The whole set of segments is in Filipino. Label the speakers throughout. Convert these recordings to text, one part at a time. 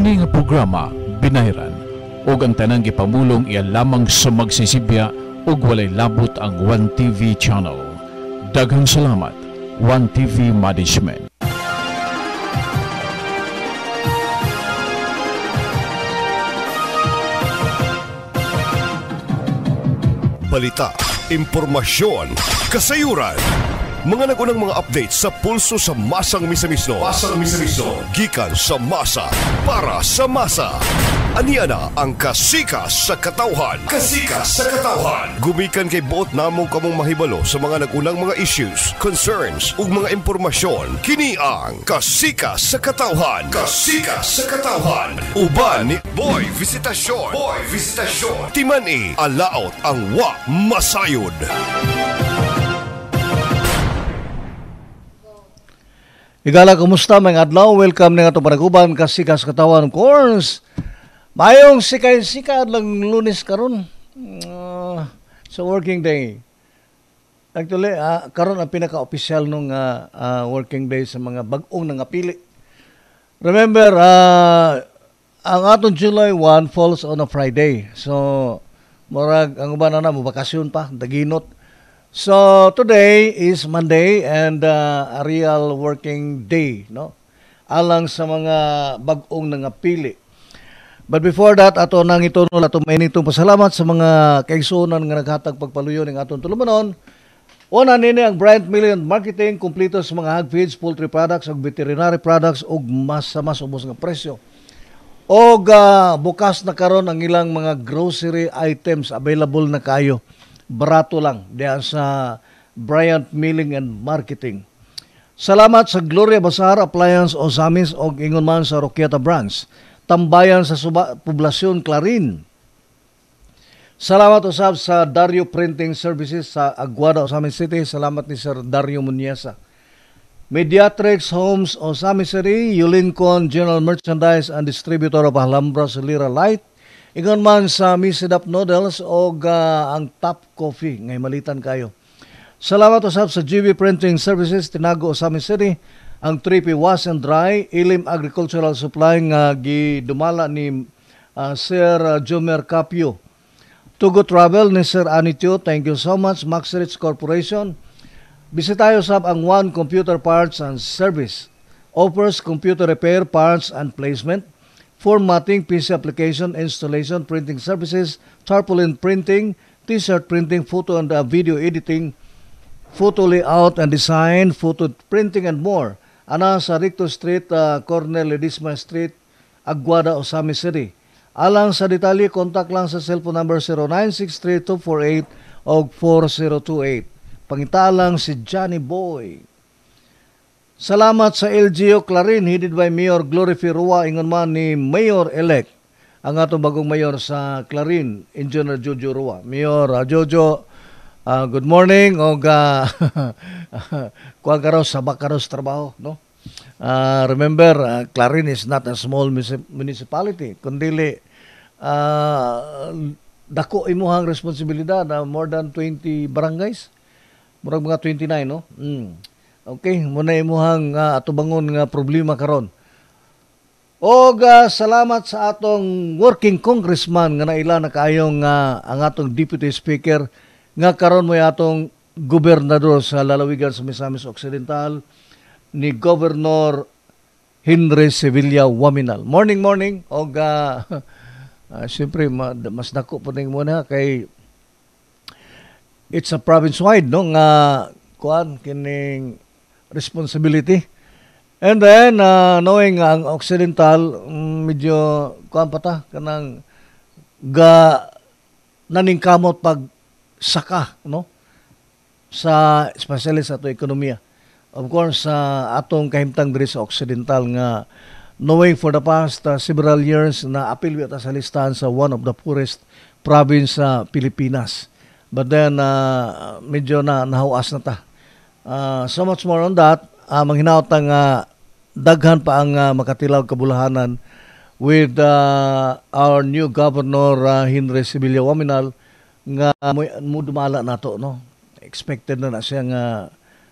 Speaker 1: Kini nga programa binahiran ug ang tanang gipamulong iya lamang sa magsisibya ug walay labot ang 1TV channel. Daghang salamat 1TV Management.
Speaker 2: Balita, impormasyon, kasayuran mga nagunang mga updates sa pulso sa Masang Misamisno. Masang Misamisno. Gikan sa masa para sa masa. Aniya na ang kasika sa katawhan. Kasika sa katawhan. Gumikan kay Bot namong kamong mahibalo sa mga nagunang mga issues, concerns ug mga impormasyon. Kini ang kasika sa katawhan. Kasika sa katawhan. Uban ni Boy Visitasyon. Boy Visitasyon. Timani alaot ang wa masayod. Thank
Speaker 3: Igala, kumusta mga adlaw? Welcome na nga ito panaguban kasi katawan, of course. Mayong sikay-sika lang lunes karon uh, sa working day. Actually, uh, karon ang pinaka-official nung uh, uh, working day sa mga bagong nangapili. Remember, uh, ang atong July 1 falls on a Friday. So, morag, ang uban na na, mabakasyon pa, daginot. So today is Monday and uh, a real working day, no? Alang sa mga bagong nangapili. But before that, ato nang itunol ato nitong pasalamat sa mga kaigsunan nga naghatag pagpaluyo ng atong tulumanon. Una nini ang Brand Million Marketing kumpleto sa mga hog poultry products ug veterinary products og mas sa mas ubos nga presyo. Og uh, bukas na karon ang ilang mga grocery items available na kayo barato lang diyan sa Bryant Milling and Marketing. Salamat sa Gloria Basar Appliance Osamis og ingon man sa Roqueta Branch. Tambayan sa suba, poblasyon Clarin. Salamat usab sa Dario Printing Services sa Aguada Osamis City. Salamat ni Sir Dario Munyesa. Mediatrix Homes Osamis City, Yulincon General Merchandise and Distributor of Alhambra Solira Light. Ingon man sa Misidap Noodles o uh, ah, ang Top Coffee. Ngay malitan kayo. Salamat usab sa GB Printing Services, Tinago, Osamis City. Ang 3P Wash and Dry, Ilim Agricultural Supply nga gidumala ni uh, Sir Jomer Capio. Tugo Travel ni Sir Anitio, thank you so much. Maxrich Corporation. Bisitayo sab ang One Computer Parts and Service. Offers computer repair, parts, and placement formatting, PC application, installation, printing services, tarpaulin printing, t-shirt printing, photo and uh, video editing, photo layout and design, photo printing and more. Ana sa Ricto Street, uh, Cornel Ledesma Street, Aguada, Osami City. Alang sa detalye, contact lang sa cellphone number 0963-248 4028. Pangita lang si Johnny Boy. Salamat sa LGU Clarin, headed by Mayor Glory Firua, ingon man ni Mayor-elect, ang atong bagong mayor sa Clarin, Engineer Jojo Rua. Mayor uh, Jojo, uh, good morning, og ah, uh, kuwag karos, sabak karos trabaho, no? Uh, remember, uh, Clarin is not a small municipality, kundi uh, dako imuhang responsibilidad na uh, more than 20 barangays. Murag mga 29, no? Mm Okay, muna imuhang uh, ah, atubangon nga problema karon. O uh, ah, salamat sa atong working congressman nga naila na kaayong uh, ah, ang atong deputy speaker nga karon mo atong gobernador sa lalawigan sa Misamis Occidental ni Governor Henry Sevilla Waminal. Morning, morning. O uh, uh, siyempre, mas dako po ning muna kay it's a province-wide, no, nga, kuan, kining responsibility. And then, uh, knowing ang Occidental, mm, medyo kuan pa ta, kanang ga naningkamot pag saka, no? Sa, especially sa ato ekonomiya. Of course, sa uh, atong kahimtang diri sa Occidental nga knowing for the past uh, several years na apil ta sa listahan sa one of the poorest province sa uh, Pilipinas. But then, uh, medyo na nahuas na ta Uh, so much more on that. Uh, manghinaot ang uh, daghan pa ang uh, makatilaw kabulahanan with uh, our new governor uh, Henry Sibilya Waminal nga mo dumala nato no expected na na siya nga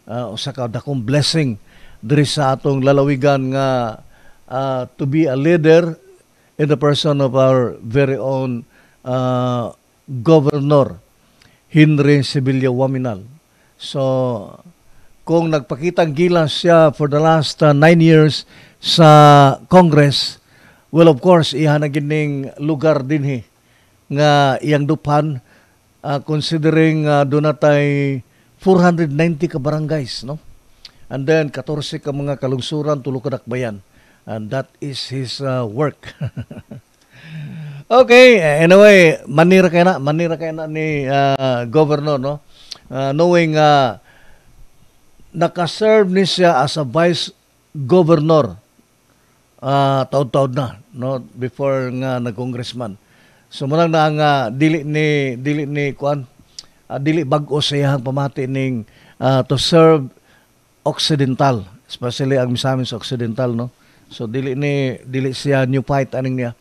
Speaker 3: uh, usa ka dakong blessing diri sa atong lalawigan nga uh, to be a leader in the person of our very own uh, governor Henry Sibilya Waminal so kung nagpakitang gilas siya for the last uh, nine years sa Congress, well, of course, ihanagin ning lugar din he, nga iyang dupan uh, considering uh, doon natay 490 ka barangays, no? And then 14 ka mga kalungsuran tulo ka dakbayan. And that is his uh, work. okay, anyway, manira kay na, manira kay na ni uh, governor, no? Uh, knowing uh, nakaserve ni siya as a vice governor uh, taon-taon na no before nga na congressman So murag na nga dili ni dili ni kuan uh, ah, dili bag-o siya ang pamati ning uh, to serve occidental especially ang misamin sa occidental no. So dili ni dili siya new fight aning niya.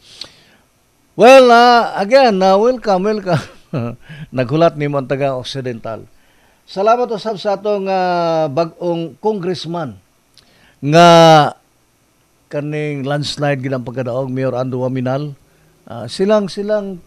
Speaker 3: Well, uh, again, uh, welcome, welcome. Naghulat ni mo ang taga-Occidental. Salamat usab sa atong uh, bag-ong congressman nga kaning landslide gid ang pagkadaog Mayor Ando Waminal. Uh, ah, silang silang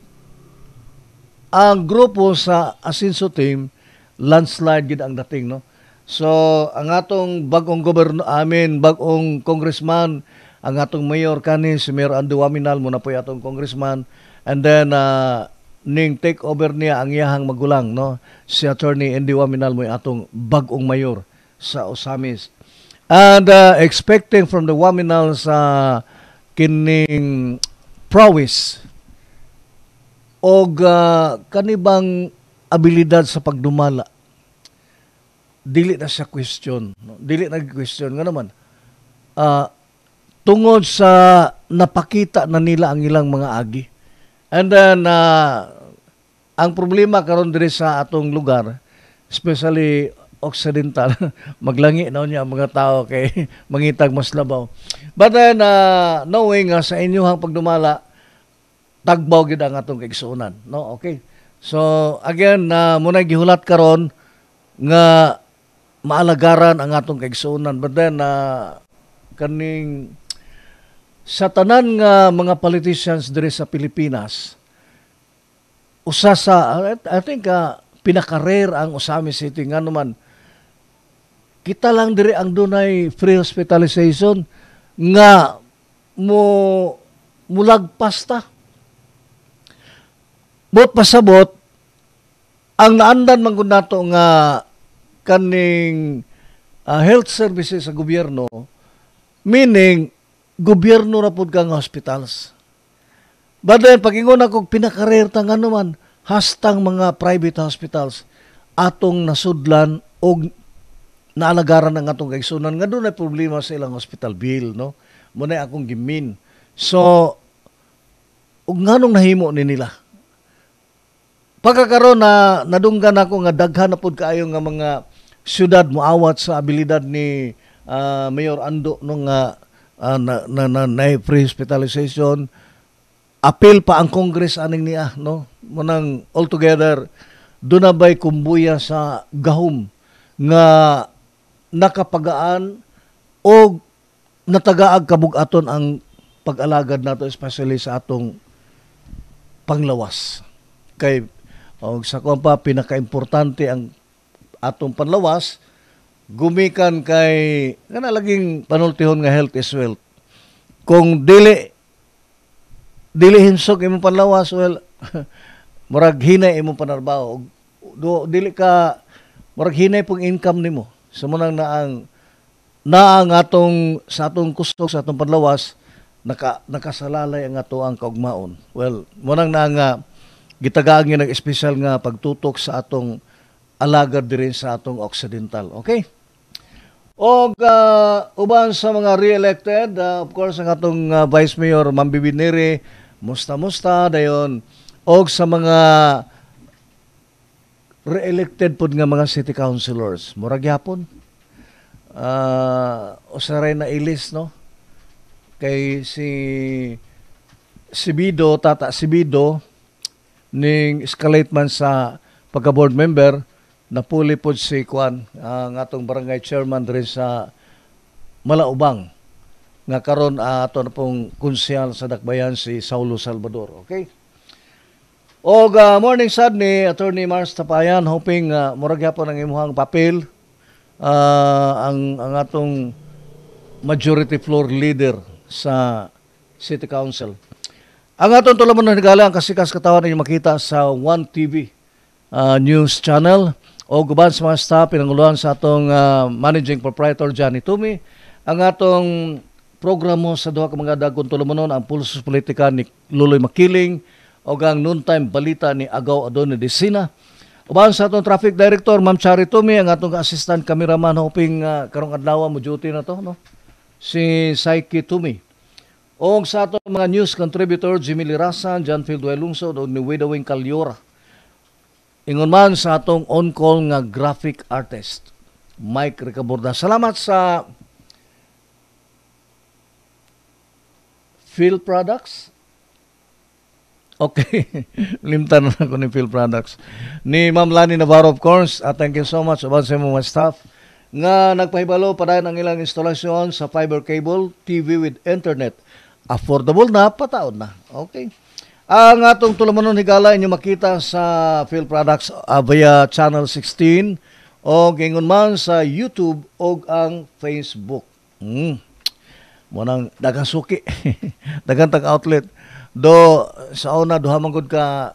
Speaker 3: ang grupo sa Asinso team landslide gid ang dating no. So ang atong bag-ong gobyerno amin bag-ong congressman ang atong mayor kanin si Mayor Ando Waminal mo na po atong congressman and then uh, ning take over niya ang iyahang magulang no si attorney Andy Waminal mo atong bagong mayor sa Osamis and uh, expecting from the Waminal sa uh, kining prowess og uh, kanibang abilidad sa pagdumala dili na siya question no? dili na question nga naman uh, tungod sa napakita na nila ang ilang mga agi And then, uh, ang problema karon diri sa atong lugar, especially occidental, maglangi na niya mga tao kay mangitag mas labaw. But then, uh, knowing uh, sa inyuhang pagdumala, tagbaw gid ang atong kaigsuonan. No, okay. So, again, na uh, muna gihulat karon nga maalagaran ang atong kaigsuonan. But then, uh, kaning sa tanan nga mga politicians dere sa Pilipinas, usa sa, I think, uh, ah, pinaka-rare ang Usami City nga naman, kita lang dere ang dunay free hospitalization nga mo mulagpas ta. Bot pasabot, ang naandan man nato nga kaning uh, health services sa gobyerno, meaning gobyerno ra pud kang hospitals. Baday pagingon ako pinakarer ta nga naman hastang mga private hospitals atong nasudlan og naalagaran ang atong kaigsunan nga doon ay problema sa ilang hospital bill no mo na akong gimin so ug nganong nahimo ni nila pagkakaron na nadunggan ako nga daghan na pud kaayo nga mga syudad muawat sa abilidad ni uh, Mayor Ando nung no, uh, na, na, na, na free hospitalization appeal pa ang Congress aning niya no munang altogether do na bay kumbuya sa gahom nga nakapagaan o natagaag kabugaton ang pag-alagad nato especially sa atong panglawas kay og sa kompa pinakaimportante ang atong panlawas gumikan kay kana laging panultihon nga health is wealth. Kung dili dili hinsog imong panlawas well murag hinay imong panarbaho. Do dili ka murag hinay pong income nimo. Sumunang na ang na ang atong sa atong kusog sa atong panlawas naka, nakasalalay ang ato ang kaugmaon. Well, munang na nga ah, gitagaan nga nag-espesyal nga pagtutok sa atong alagad din sa atong Occidental. Okay? Og uh, uban sa mga re-elected, uh, of course, ang atong uh, Vice Mayor Mambibinere, musta-musta dayon. Og sa mga re-elected pod nga mga city councilors, murag yapon. Uh, o na ilis, no? Kay si Sibido, Tata Sibido, ning escalate man sa pagka-board member, napuli po si Kwan, ang uh, atong barangay chairman diri sa Malaubang nga karon uh, ato na pong konsyal sa Dakbayan si Saulo Salvador. Okay? O uh, ah, morning sad ni Attorney Mars Tapayan hoping uh, murag gyapon ang imuhang papel uh, ang ang atong majority floor leader sa City Council. Ang atong tulamon na nagala ang kasikas katawan ninyo makita sa 1 TV uh, news channel o guban sa mga staff pinanguluhan sa atong uh, managing proprietor Johnny Tumi ang atong programo sa duha ka mga dagkong tulumanon ang pulso politika ni Luloy Makiling o ang noontime balita ni Agaw Adon de Sina uban sa atong traffic director Ma'am Chari Tumi ang atong assistant cameraman hoping uh, karong adlaw mo duty na to no si Saiki Tumi o sa atong mga news contributor Jimmy Lirasan, John Field Lungsod o ni Widowing Calyora Ingon man sa atong on-call nga graphic artist, Mike Recaborda Salamat sa Phil Products. Okay, limtan na ako ni Phil Products. Ni Ma'am Lani Navarro, of course. At ah, thank you so much about sa mga staff nga nagpahibalo pa ang ilang instalasyon sa fiber cable TV with internet. Affordable na, pataon na. Okay. Ang atong tulumanon higala inyo makita sa Phil Products uh, via Channel 16 o gingon man sa YouTube o ang Facebook. Mm. Mo nang dagang suki, dagang tag outlet. Do sa una duha man gud ka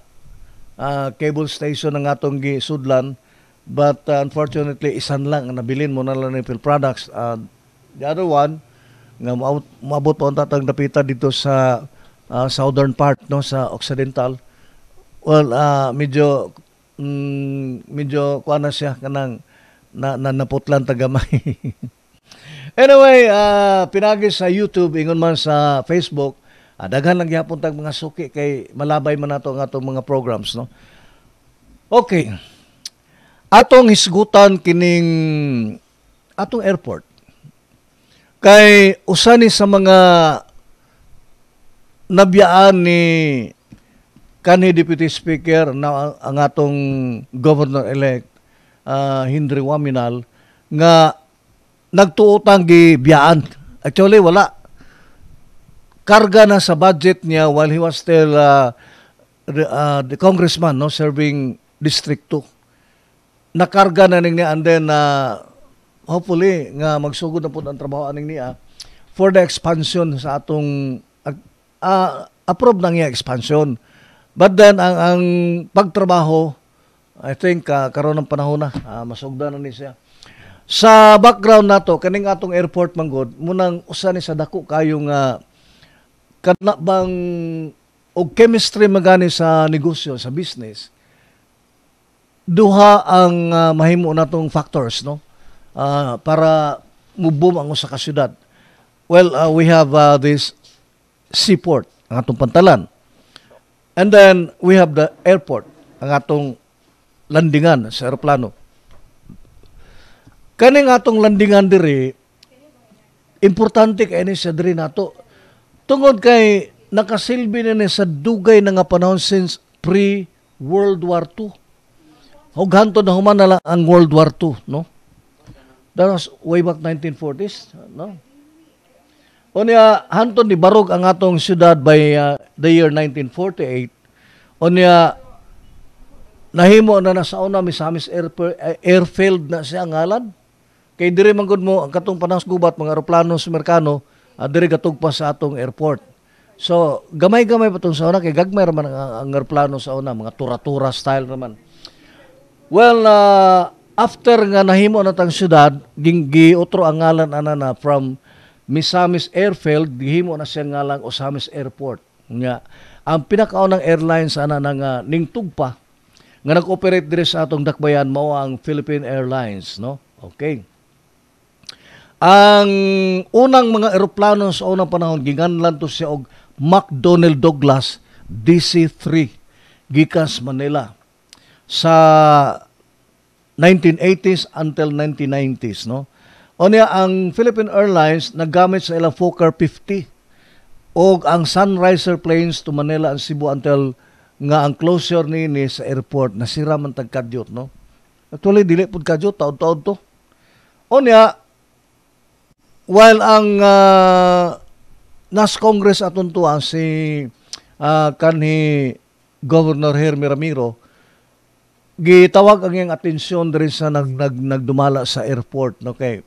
Speaker 3: uh, cable station ng atong gisudlan but uh, unfortunately isan lang nabilin mo na lang ni Phil Products. Uh, the other one nga maabot pa unta tang dapita dito sa uh, southern part no sa occidental well uh, medyo mm, medyo kuan na siya kanang na, na naputlan tagamay anyway uh, pinagi sa YouTube ingon man sa Facebook uh, daghan lang gyapon tag mga suki kay malabay man ato ang atong mga programs no okay atong hisgutan kining atong airport kay usa ni sa mga nabiyaan ni kanhi Deputy Speaker na ang atong governor-elect uh, ah, Hindri Waminal nga nagtuotang gibiyaan. Actually, wala. Karga na sa budget niya while he was still uh, ah, the, uh, ah, the congressman no serving District 2. Nakarga na ning niya and then uh, hopefully nga magsugod na po ang trabaho aning niya for the expansion sa atong uh, approve ng iya expansion. But then, ang, ang pagtrabaho, I think, uh, karoon ng panahon na, uh, masugda na ni siya. Sa background nato, kaning atong airport manggod, munang usa ni sa dako kayo nga uh, kana bang og chemistry magani sa negosyo, sa business. Duha ang uh, mahimo natong factors, no? Uh, para mubum ang usa ka syudad. Well, uh, we have uh, this seaport, ang atong pantalan. And then, we have the airport, ang atong landingan sa aeroplano. Kaning atong landingan diri, importante kay ni sa diri nato. Tungod kay nakasilbi na ni sa dugay na nga panahon since pre-World War II. Hughanto na human na lang ang World War II, no? That was way back 1940s, no? O niya, hanton ni Barog ang atong siyudad by uh, the year 1948. O niya, nahimo na nasa una Misamis Airfield, eh, airfield na siya ang ngalan. Kay diri man gud mo ang katong panas gubat mga eroplano sa Merkano uh, ah, diri gatugpa sa atong airport. So gamay-gamay pa tong sa una kay gagmay man ang, ang eroplano sa una mga tura-tura style naman. Well, uh, after nga nahimo na tang siyudad, gingi giutro ang ngalan ana na from Misamis Airfield gihimo na siya nga lang Osamis Airport nga ang pinakaon ng airline sana na nga ah, ningtugpa nga nag-operate dire sa atong dakbayan mao ang Philippine Airlines no okay ang unang mga eroplano sa unang panahon ginganlan to siya og McDonnell Douglas DC-3 gikas Manila sa 1980s until 1990s no o niya, ang Philippine Airlines naggamit sa ilang Fokker 50 o ang Sunriser planes to Manila and Cebu until nga ang closure ni, ni sa airport na sira man tag kadyot no actually dili pud kadyot taud-taud to o niya while ang uh, nas congress aton tuwa ah, si uh, kanhi governor Hermi Ramiro gitawag ang iyang atensyon diri sa nag, nag, nagdumala sa airport no kay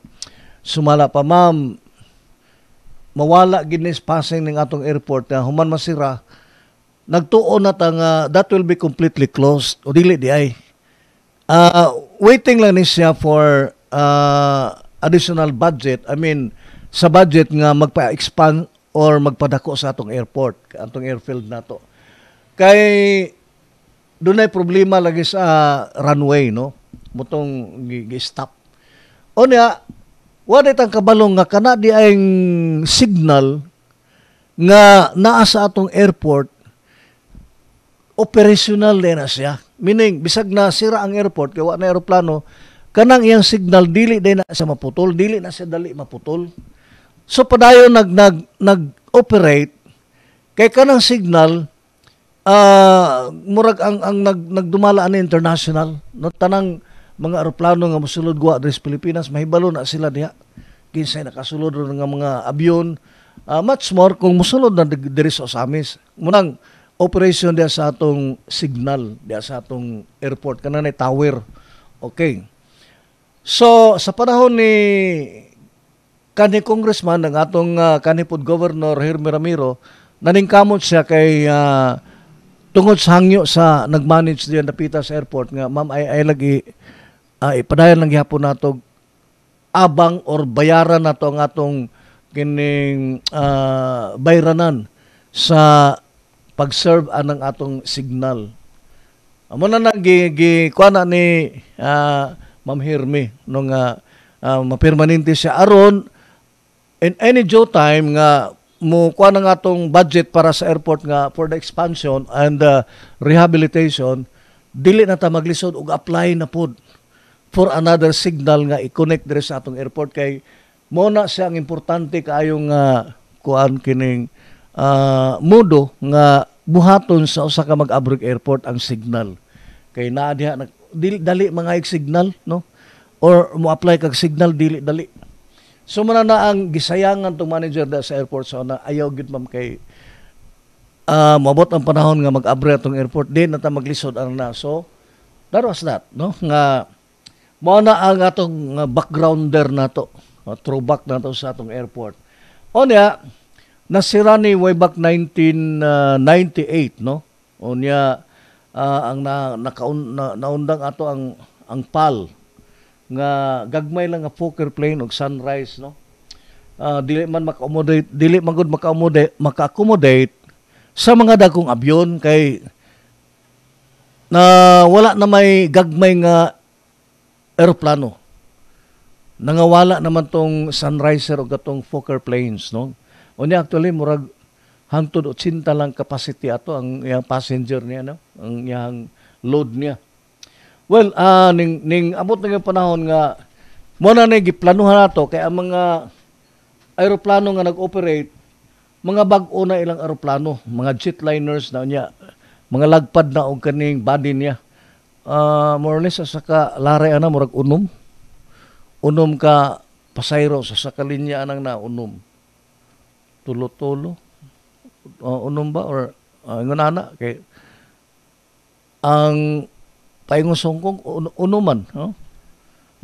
Speaker 3: sumala pa ma'am mawala gid ni passing ng atong airport na human masira nagtuo na ta nga that will be completely closed o dili di ay uh, waiting lang ni siya for uh, additional budget i mean sa budget nga magpa-expand or magpadako sa atong airport atong airfield na to. kay dunay problema lagi sa runway no mutong gi-stop o niya wala itang kabalong nga kana di ay signal nga naa sa atong airport, operational din na siya. Meaning, bisag na sira ang airport, kaya na aeroplano, kanang iyang signal, dili din na siya maputol, dili na siya dali maputol. So, padayo nag, nag, nag-operate, kay kanang signal, uh, murag ang, ang nag, nagdumala na international, no? tanang mga aeroplano nga musulod guwa dres Pilipinas mahibalo na sila niya kinsay nakasulod ron nga mga abyon uh, ah, much more kung musulod na diri sa Osamis munang operation diya sa atong signal diya sa atong airport ay tower okay so sa panahon ni kani congressman ng atong uh, ah, kanipod governor Hermi Ramiro naningkamot siya kay uh, tungod sa hangyo sa nagmanage diyan napita sa airport nga ma'am ay ay lagi ay padayon lang gihapon nato abang or bayaran nato ang atong kining uh, bayranan sa pag-serve anang atong signal. Amo na nang gikuana ni uh, Ma'am Herme nung uh, ah, uh, mapermanente siya aron in any due time nga mo kuha na nga tong budget para sa airport nga for the expansion and uh, rehabilitation dili na ta maglisod og apply na pod for another signal nga i-connect diri sa atong airport kay mo na siya ang importante kaayong uh, kuan kining uh, ah, modo nga buhaton sa usa ka mag-abroad airport ang signal kay naa diha nag dali mga signal no or mo apply kag signal dili dali so man na ang gisayangan tong manager da sa airport so na ayaw gid ma'am kay uh, ah, mabot ang panahon nga mag-abroad tong airport din nata maglisod ana na so that was that no nga Mao na ang atong ah, backgrounder nato, ah, throwback to sa atong airport. O niya, nasira ni way back 1998, ah, no? O niya, uh, ang na, nakaun, na, naundang ato ang ang PAL nga gagmay lang nga poker plane og sunrise no uh, dili man maka-accommodate dili man gud maka-accommodate maka-accommodate sa mga dagkong abyon kay na wala na may gagmay nga eroplano. Nangawala naman tong Sunriser o gatong Fokker planes, no? O niya actually, murag hangtod 80 lang capacity ato ang yang passenger niya, no? Ang yang load niya. Well, uh, ning, ning abot na panahon nga, mo na giplanuhan nato kay ang mga aeroplano nga nag-operate, mga bag-o na ilang aeroplano, mga jetliners na niya, mga lagpad na og kaning body niya uh, ah, more or less asa ka laray ana murag unom unom ka pasayro sa sakalinya anang na unom tulo-tulo uh, unom ba or uh, ah, ngunana kay ang paingon songkong un- unuman no?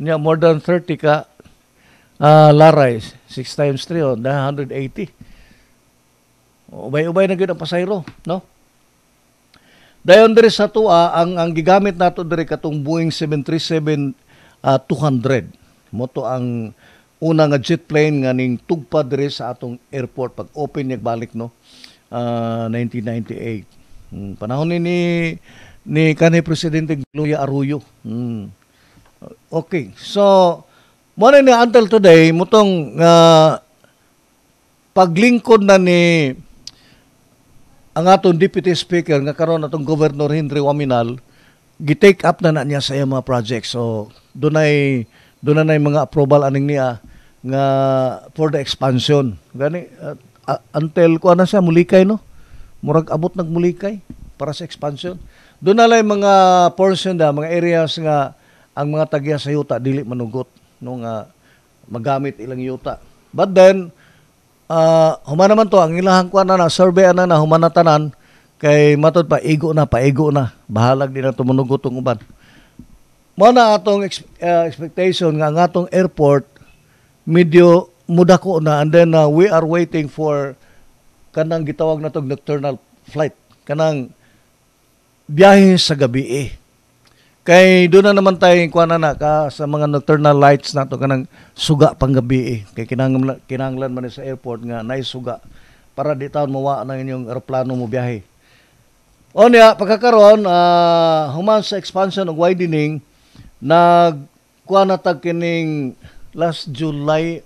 Speaker 3: niya more than 30 ka uh, laray 6 times 3 oh, 180 ubay-ubay na gyud ang pasayro no Dayon diri sa tua ang ang gigamit nato diri katong Boeing 737 uh, 200. Moto ang una nga jet plane nga ning tugpa diri sa atong airport pag open niya balik no uh, ah, 1998. Hmm, panahon ni ni, kanhi presidente Gloria Arroyo. Hmm. Okay. So mo ni until today mutong uh, ah, paglingkod na ni ang aton Deputy Speaker nga karon atong Governor Henry Waminal gi-take up na na niya sa mga project. So dunay dunay mga approval aning niya nga for the expansion. Gani uh, uh until ko na siya mulikay no. Murag abot nagmulikay para sa expansion. dunay na mga portion da, mga areas nga ang mga tagya sa yuta dili manugot no nga magamit ilang yuta. But then uh, ah, humana man to ang ilahang kuan na na survey na na humana tanan kay matod pa igo na paigo na bahalag din na tumunugot ang uban mo na atong uh, expectation nga ang atong airport medyo mudako na and then uh, we are waiting for kanang gitawag na tog nocturnal flight kanang biyahe sa gabi eh Kay doon na naman tayo kuan na ka sa mga nocturnal lights nato kanang suga panggabi eh. Kay kinanglan kinanglan man sa airport nga nay suga para di taon mawa na inyong eroplano mo biyahe. O niya, pagkakaroon, uh, human sa expansion og widening, nag kuan na tag kining last July,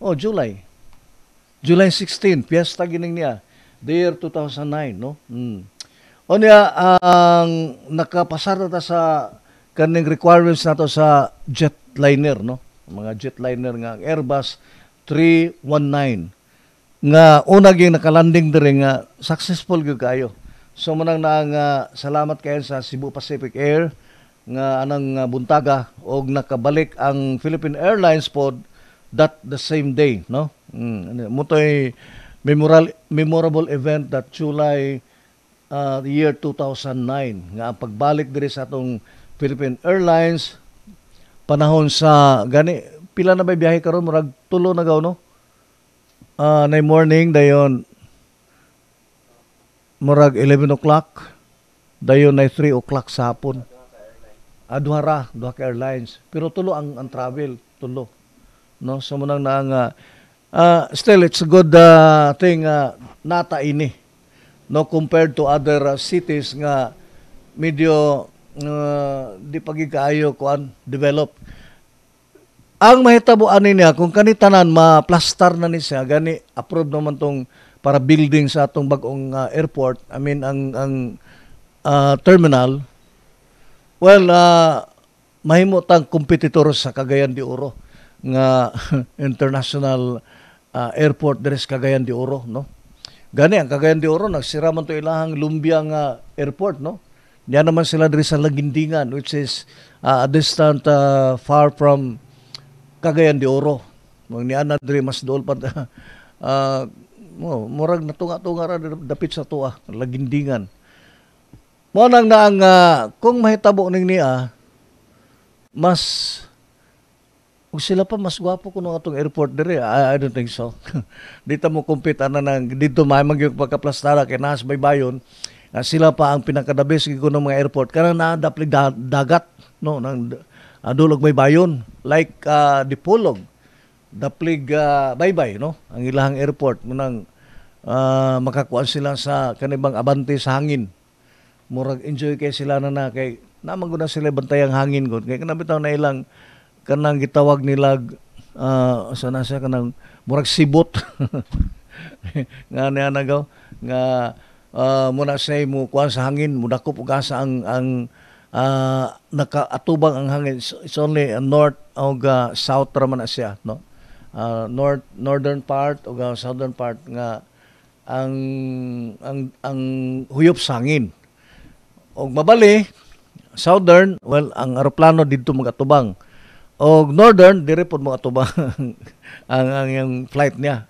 Speaker 3: oh July, July 16, piyesta gining niya, the year 2009, no? Mm. O niya, ang nakapasar na ta sa kaning requirements nato sa jetliner, no? Mga jetliner nga Airbus 319 nga una gyud nakalanding diri nga successful gyud kayo. So manang na nga salamat kayo sa Cebu Pacific Air nga anang ah, buntaga og nakabalik ang Philippine Airlines pod that the same day, no? Mm, ano, mutoy memorable memorable event that July uh, the year 2009 nga ang pagbalik diri sa atong Philippine Airlines panahon sa gani pila na bay biyahe karon murag tulo na gaw no uh, ah, na morning dayon murag 11 o'clock dayon na 3 o'clock sa hapon ah, duha ra duha ka airlines pero tulo ang ang travel tulo no so mo nang nga uh, still it's a good uh, thing uh, nata ini no compared to other uh, cities nga medyo uh, di pagigkaayo kuan develop ang mahitabo ani niya kung kani tanan maplastar na ni siya gani approve naman tong para building sa atong bagong uh, airport i mean ang ang uh, terminal well uh, mahimo tang kompetitor sa Cagayan de Oro nga international uh, airport dress Cagayan de Oro no Gani ang Cagayan de Oro nagsira man to ilahang Lumbia nga uh, airport no. Diya naman sila diri sa Lagindingan which is uh, a distant uh, far from Cagayan de Oro. Mang niana diri mas dool pa uh, mo murag natunga-tunga ra dapit sa tuwa Lagindingan. Mo nang naang uh, kung mahitabo ning niya mas kung sila pa mas gwapo kuno atong airport dire, I, ah, I don't think so. dito mo compete ana nang dito may magyug pagkaplastara kay nas may bayon. Uh, sila pa ang pinakadabes gid kuno mga airport kana na daplig da, dagat no nang uh, dulog may bayon like uh, ah, Dipolog. Daplig uh, baybay no ang ilang airport mo nang uh, makakuan sila sa kanibang abante sa hangin. Murag enjoy kay sila na na kay namang na sila bantayang hangin gud kay kanabitaw na ilang kanang gitawag nila uh, ah, sana siya kanang murag sibot nga niya nagaw nga uh, muna sa mo kuan sa hangin mudakop og asa ang ang uh, nakaatubang ang hangin it's only uh, north o uh, south ra man siya no uh, north northern part o uh, southern part nga ang ang ang huyop sa hangin og mabali southern well ang aeroplano didto magatubang o Northern, dire po mo ato ba ang, ang yung flight niya.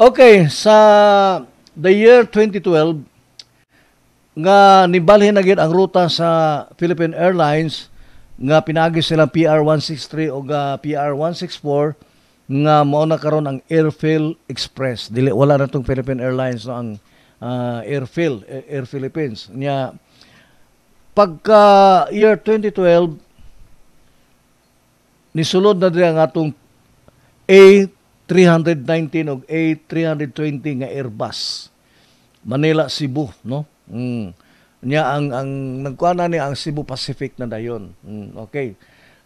Speaker 3: Okay, sa the year 2012, nga nibalhin na ang ruta sa Philippine Airlines nga pinaagi silang PR163 o nga PR164 nga mao na karon ang Airfield Express. Dili wala na tong Philippine Airlines no ang uh, Airfield Air Philippines. Nya pagka year 2012 nisulod na diri ang atong A319 og A320 nga Airbus. Manila Cebu, no? Mm. Nya ang ang nagkuana ni ang Cebu Pacific na dayon. Mm, okay.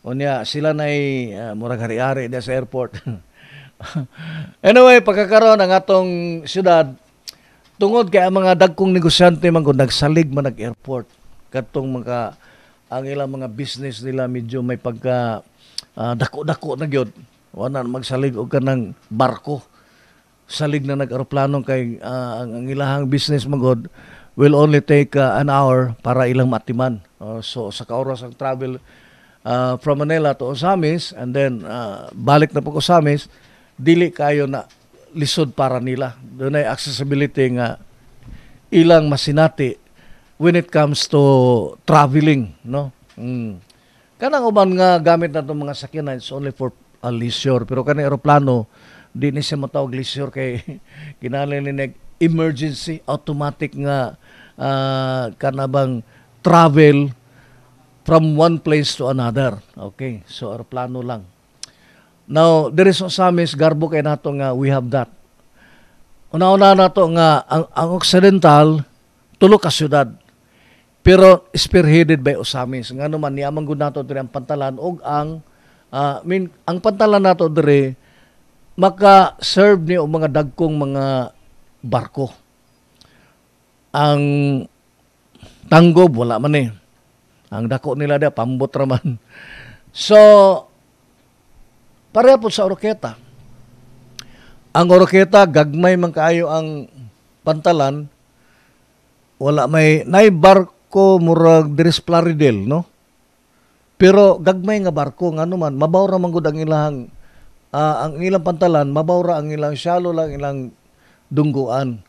Speaker 3: Unya sila nay uh, ah, murag hari-ari sa airport. anyway, pagkakaroon ang atong siyudad, tungod kay ang mga dagkong negosyante man kung nagsalig man nag-airport kadtong mga ang ilang mga business nila medyo may pagka Ah, dako-dako na gyud. Wala na magsalig og kanang barko. Salig na nag-aeroplano kay uh, ang, ang ilahang business magod will only take uh, an hour para ilang matiman. Uh, so sa kauras ang travel uh, from Manila to Osamis and then uh, balik na pag Osamis dili kayo na lisod para nila. Doon ay accessibility nga ilang masinati when it comes to traveling, no? Mm. Kanang uban nga gamit na mga sakyanan, it's only for uh, leisure. Pero kanang aeroplano, di ni siya matawag leisure kay kinahanglan emergency automatic nga uh, kanabang travel from one place to another. Okay, so aeroplano lang. Now, there is Osamis, garbo kay nato nga we have that. Una-una nato nga ang, ang Occidental tulo ka syudad pero spearheaded by Osamis. Nga naman, niamang gud nato diri ang pantalan og ang uh, mean, ang pantalan nato diri maka-serve ni og mga dagkong mga barko. Ang tanggob wala man Eh. Ang dako nila da pambot raman. So pareha po sa Oroqueta. Ang Oroqueta gagmay man kaayo ang pantalan wala may nay barko murag diris Plaridel, no? Pero gagmay nga barko nga naman, ano mabawra man gud ang ilang uh, ang ilang pantalan, mabaw ra ang ilang shallow lang ilang dungguan.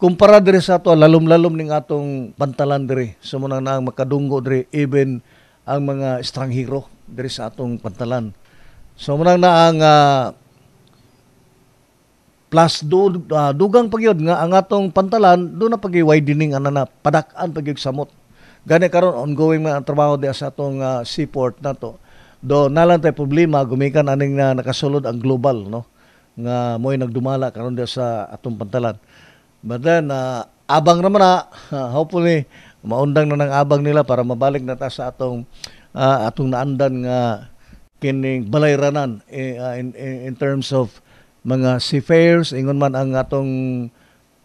Speaker 3: Kumpara diri sa ato, lalom-lalom ning atong pantalan diri, sumuna na ang makadunggo diri even ang mga estranghero diri sa atong pantalan. So na ang uh, ah, plus do, uh, ah, dugang pagyod nga ang atong pantalan do na pagi widening ana na padak-an pagyod samot gani karon ongoing nga trabaho di sa atong uh, seaport to do nalang tay problema gumikan aning na nakasulod ang global no nga moy nagdumala karon di sa atong pantalan but then uh, abang naman na uh, hopefully maundang na ng abang nila para mabalik na ta sa atong uh, atong naandan nga kining balayranan uh, in, in, in terms of mga seafarers ingon man ang atong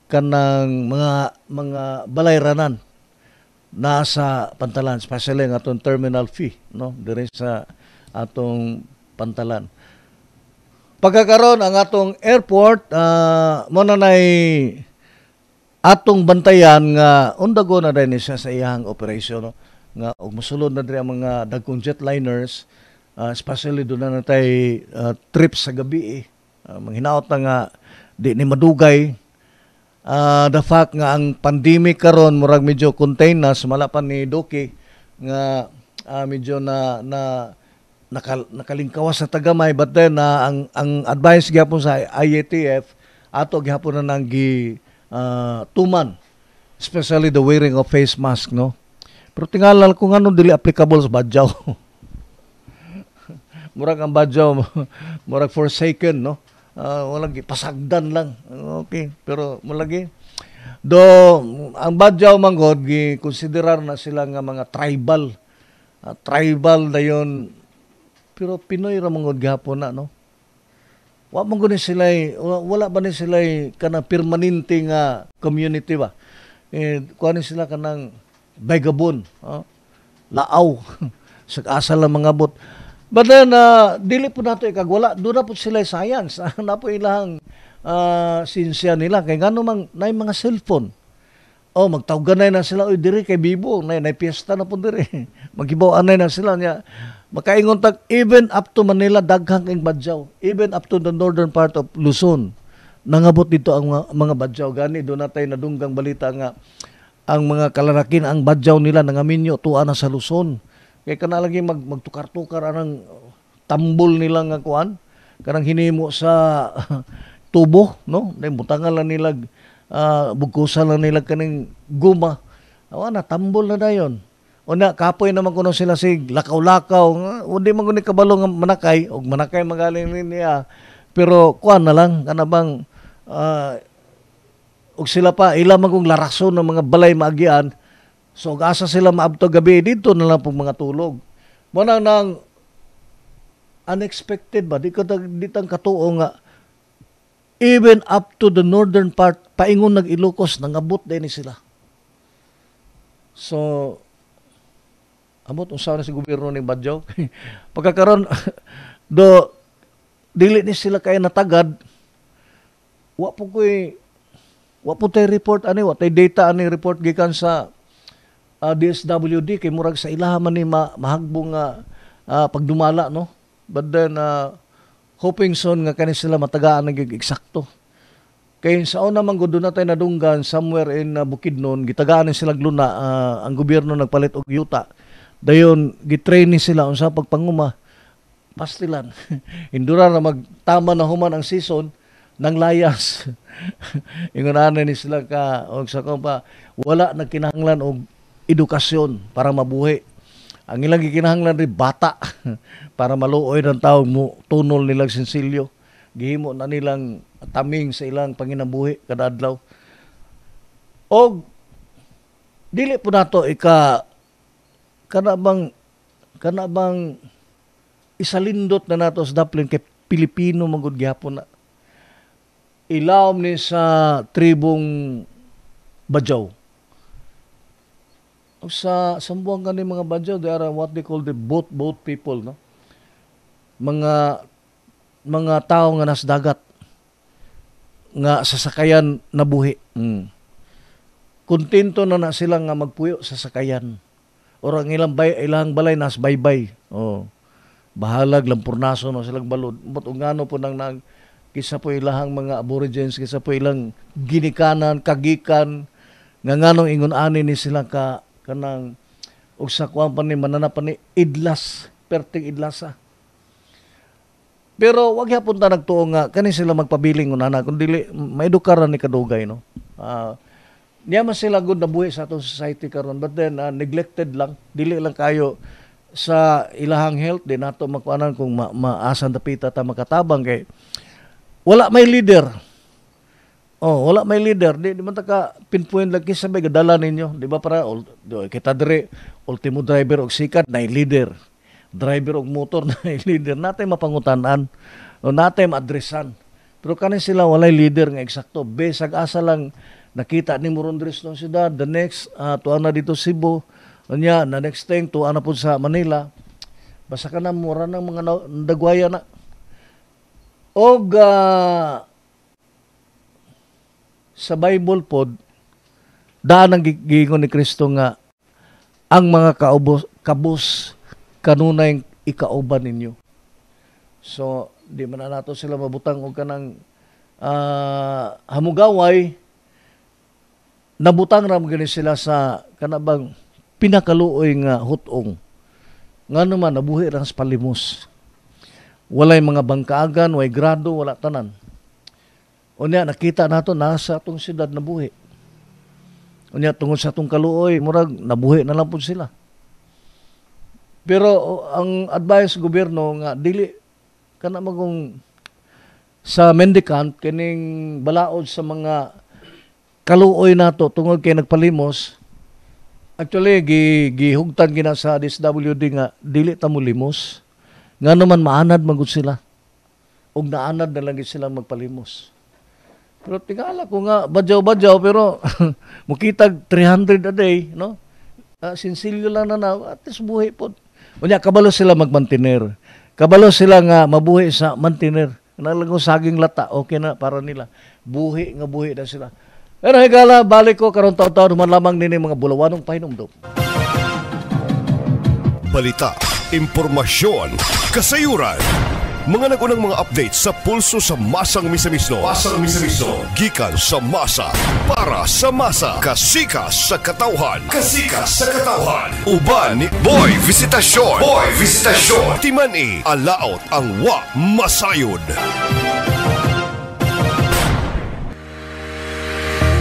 Speaker 3: kanang mga mga balayranan nasa pantalan especially ang atong terminal fee no dire sa atong pantalan pagkakaron ang atong airport uh, mo na nay atong bantayan nga undago na din siya sa iyang operasyon no? nga og mosulod na diri ang mga dagkong jetliners uh, especially do na natay uh, ah, trip sa gabi eh Uh, manghinaot na nga di ni madugay uh, the fact nga ang pandemic karon murag medyo contain na sumala ni Doki nga uh, medyo na na nakal, nakalingkawas sa tagamay but then uh, ang ang advice gyapon sa IATF ato gyapon na nang gi uh, tuman especially the wearing of face mask no pero tingalal ko ano dili applicable sa badyaw murag ang badyaw murag forsaken no uh, ah, walagi pasagdan lang okay pero malagi do ang badyaw manggod gi considerar na sila nga mga tribal uh, tribal dayon pero Pinoy ra manggod gihapon na no wa man gud sila wala ba ni sila kana permanente nga community ba eh kuan sila kanang Bagabon, oh, ah, Laaw, sa asa lang mga bot. But then, uh, dili po nato ikagwala. Doon na po sila science. Ah, na po ilang uh, sinsya nila. Kaya nga naman, na mga cellphone. O, oh, magtawgan na sila. Uy, diri kay Bibo. Na, na piyesta na po diri. Magibawaan na na sila. Niya, makaingon tag, even up to Manila, daghang ang badyaw. Even up to the northern part of Luzon. Nangabot dito ang mga, mga badyaw. Gani, doon na tayo nadunggang balita nga ang mga kalarakin, ang badyaw nila, nangaminyo, tuwa na sa Luzon kaya kana lagi mag, magtukar-tukar anang tambol nila nga kuan kanang hinimo sa tubo no day butangan lang nila uh, ah, bugkusan lang nila kaning guma awa na tambol na dayon Una, kapoy naman kuno sila sig lakaw-lakaw. undi man kuno kabalo nga manakay. og manakay magaling niya. Pero kuan na lang. Kanabang, uh, ah, og sila pa, ila man kong larason ng mga balay maagian So gasa sila maabto gabi dito na lang pong mga tulog. Mo nang unexpected ba di ko ditang katuo nga even up to the northern part paingon nag Ilocos nangabot din sila. So amot unsa na si gobyerno ni Badyaw pagkakaron do dili ni sila kay natagad wa po koy wa po tay report ani wa tay data ani report gikan sa uh, ah, DSWD kay murag sa ilaha man ni ma, mahagbong nga uh, pagdumala no but then uh, hoping son nga kani sila matagaan nagig eksakto kay sa una man gud tay nadunggan somewhere in uh, Bukidnon gitagaan sila luna uh, ang gobyerno nagpalit og yuta dayon gitrain ni sila unsa pagpanguma pastilan indura na magtama na human ang season nang layas ingon ni sila ka og sa pa wala nagkinahanglan og edukasyon para mabuhi. Ang ilang gikinahanglan rin bata para maluoy ng tao mo tunol nilang sinsilyo. Gihimo na nilang taming sa ilang panginabuhi kada adlaw. Og dili po nato ika kana bang kana bang isalindot na nato sa daplin kay Pilipino magud gihapon na ilawom ni sa tribong Bajaw sa sambuang kani mga Banjaw, they are uh, what they call the boat boat people, no? Mga mga tao nga nas dagat nga sasakayan na buhi. Mm. Kontento na na sila nga magpuyo sa sakayan. Or ang ilang, bay, ilang balay nas baybay. Oh. Bahalag, lampurnaso na silang balod. But ungano po nang nag, kisa po ilang mga aborigines, kisa po ilang ginikanan, kagikan, nga nganong ingon ani ni sila ka kanang og sa kuan pa ni mananap ni idlas perting idlasa pero wag hapon ta nagtuo nga kani sila magpabiling unana kun dili maedukar ni kadugay no uh, niya man sila good na buhi sa atong society karon but then uh, neglected lang dili lang kayo sa ilahang health din nato magkuanan kung ma maasan dapita ta makatabang kay wala may leader Oh, wala may leader, di, di man taka pinpoint lagi sa may gadala ninyo, di ba para ul, kita dire ultimo driver og sikat na leader. Driver og motor na leader natay mapangutanan o natay maadresan. Pero kanin sila walay leader nga eksakto. Besag asa lang nakita ni Murundres ng siyudad. The next, uh, ah, tuwan na dito Cebu. Anya, na next thing, tuwan na po sa Manila. Basta ka na, mura ng mga dagwaya na. Og uh, sa Bible pod daan ang giingon ni Kristo nga ang mga kaubos, kabus kanunay ikauban ninyo. So, di man na nato sila mabutang og kanang uh, hamugaway nabutang ram gani sila sa kanabang pinakaluoy nga hutong. Nga naman, nabuhi rang sa palimos. Walay mga bangkaagan, walay grado, wala tanan. Unya nakita nato na sa atong siyudad na buhi. Unya tungod sa atong kaluoy, murag nabuhi na lang pud sila. Pero ang advice gobyerno nga dili kana magong sa mendicant kining balaod sa mga kaluoy nato tungod kay nagpalimos actually gi gihugtan gina sa DSWD nga dili ta mo limos nga naman maanad magud sila ug naanad na lang sila magpalimos pero tingala ko nga, badyaw-badyaw, pero mukitag 300 a day, no? Uh, sinsilyo lang na na, at least buhay po. Unya, kabalo sila magmantiner. Kabalo sila nga mabuhi sa mantiner. Nalagong saging lata, okay na para nila. Buhi nga buhi na sila. Pero higala, balik ko karon taon-taon man lamang nini mga bulawanong painom do.
Speaker 2: Balita, impormasyon, kasayuran mga nagunang mga updates sa pulso sa Masang Misamisno. Masang Misamisno. Gikan sa masa. Para sa masa. Kasika sa katauhan. Kasika sa katauhan. Uban ni Boy Visitasyon. Boy Visitasyon. Timani. Alaot ang wa masayod.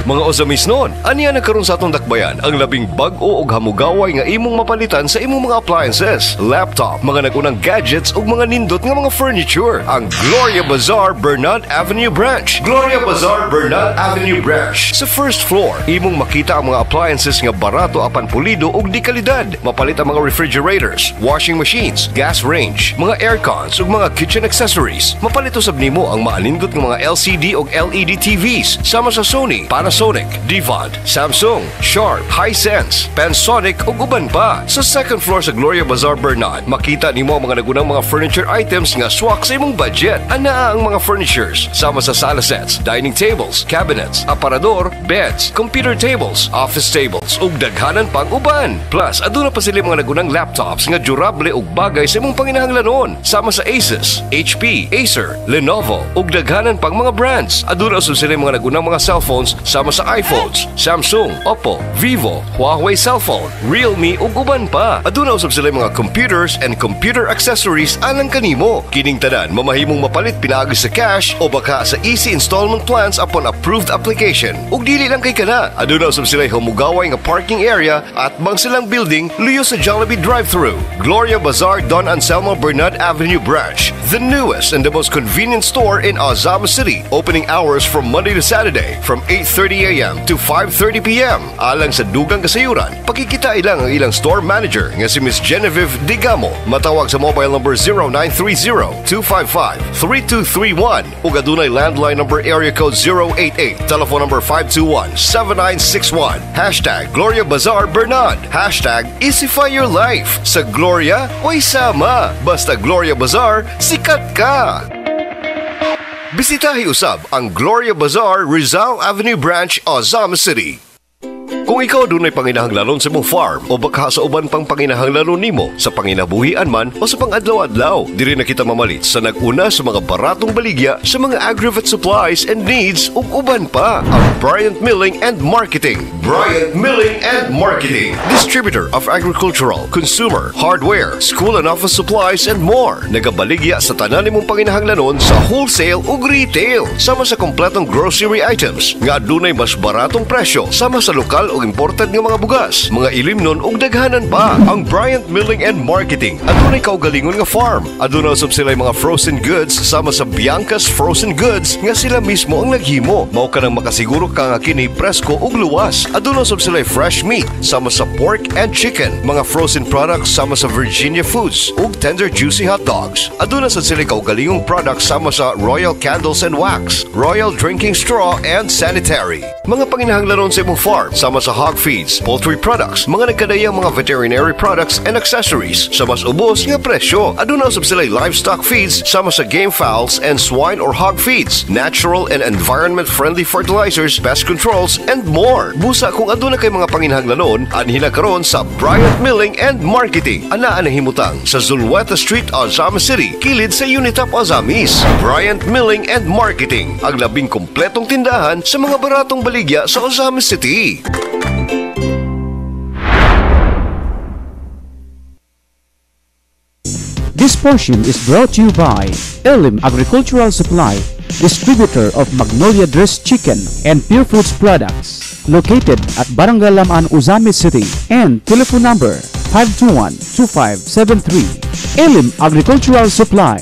Speaker 2: Mga ozamis noon, aniya nagkaroon sa atong dakbayan ang labing bag-o og hamugaway nga imong mapalitan sa imong mga appliances, laptop, mga nagunang gadgets ug mga nindot nga mga furniture. Ang Gloria Bazaar Bernard Avenue Branch. Gloria Bazaar Bernard Avenue Branch. Sa first floor, imong makita ang mga appliances nga barato apan pulido ug di kalidad. Mapalit ang mga refrigerators, washing machines, gas range, mga aircons ug mga kitchen accessories. Mapalito sab nimo ang maanindot nga mga LCD ug LED TVs sama sa Sony, Panasonic Panasonic, Divod, Samsung, Sharp, Hisense, Panasonic ug uban pa. Sa second floor sa Gloria Bazaar Bernard, makita nimo ang mga nagunang mga furniture items nga swak sa imong budget. Ana ang mga furnitures sama sa sala sets, dining tables, cabinets, aparador, beds, computer tables, office tables ug daghanan pang uban. Plus, aduna pa sila mga nagunang laptops nga durable ug bagay sa imong panginahanglanon sama sa Asus, HP, Acer, Lenovo ug daghanan pang mga brands. Aduna usab sila mga nagunang mga cellphones sa sama sa iPhones, Samsung, Oppo, Vivo, Huawei cellphone, Realme ug uban pa. Aduna usab sila mga computers and computer accessories alang kanimo. Kining tanan mamahimong mapalit pinaagi sa cash o baka sa easy installment plans upon approved application. Ug dili lang kay kana, aduna usab sila humugaway nga parking area at bang silang building luyo sa Jollibee drive-thru. Gloria Bazaar Don Anselmo Bernard Avenue branch, the newest and the most convenient store in Azam City. Opening hours from Monday to Saturday from 8:30 8.30am to 5.30pm alang sa dugang kasayuran. Pakikita ilang ang ilang store manager nga si Ms. Genevieve Digamo. Matawag sa mobile number 0930-255-3231 o gadunay landline number area code 088 telephone number 521-7961 hashtag Gloria Bazaar Bernard hashtag Isify Your Life sa Gloria o sama basta Gloria Bazaar sikat ka! Bisitahi usab ang Gloria Bazaar, Rizal Avenue Branch, Ozama City. Kung ikaw dunay panginahang laron sa imong farm o baka sa uban pang panginahang laron nimo sa panginabuhian man o sa pangadlaw-adlaw, diri na kita mamalit sa naguna sa mga baratong baligya sa mga aggregate supplies and needs ug uban pa ang Bryant Milling and Marketing. Bryant Milling and Marketing, distributor of agricultural, consumer, hardware, school and office supplies and more. Nagabaligya sa tanan nimong panginahang lanon sa wholesale ug retail sama sa kompletong grocery items nga dunay mas baratong presyo sama sa lokal ug imported nga mga bugas, mga ilimnon ug daghanan pa. Ang Bryant Milling and Marketing adunay kaugalingon nga farm. Aduna sab sila mga frozen goods sama sa Bianca's Frozen Goods nga sila mismo ang naghimo. Mao ka nang makasiguro ka nga kini presko ug luwas. Aduna sab sila fresh meat sama sa pork and chicken, mga frozen products sama sa Virginia Foods ug tender juicy hot dogs. Aduna sa sila kaugalingong products sama sa Royal Candles and Wax, Royal Drinking Straw and Sanitary. Mga panginahanglanon sa imong farm sama sa hog feeds, poultry products, mga nagkadayang mga veterinary products and accessories sa mas ubos nga presyo. Aduna sab sila livestock feeds sama sa game fowls and swine or hog feeds, natural and environment-friendly fertilizers, pest controls, and more. Busa kung aduna kay mga panginhanglanon, anhi na karon sa Bryant Milling and Marketing. Ana na himutang sa Zulueta Street, Azam City, kilid sa Unitap Azamis. Bryant Milling and Marketing, ang labing kompletong tindahan sa mga baratong baligya sa Azam City.
Speaker 1: This portion is brought to you by Elim Agricultural Supply, distributor of Magnolia Dress Chicken and Pure Foods products, located at Barangay Laman, Uzami City, and telephone number 521-2573. Elim Agricultural Supply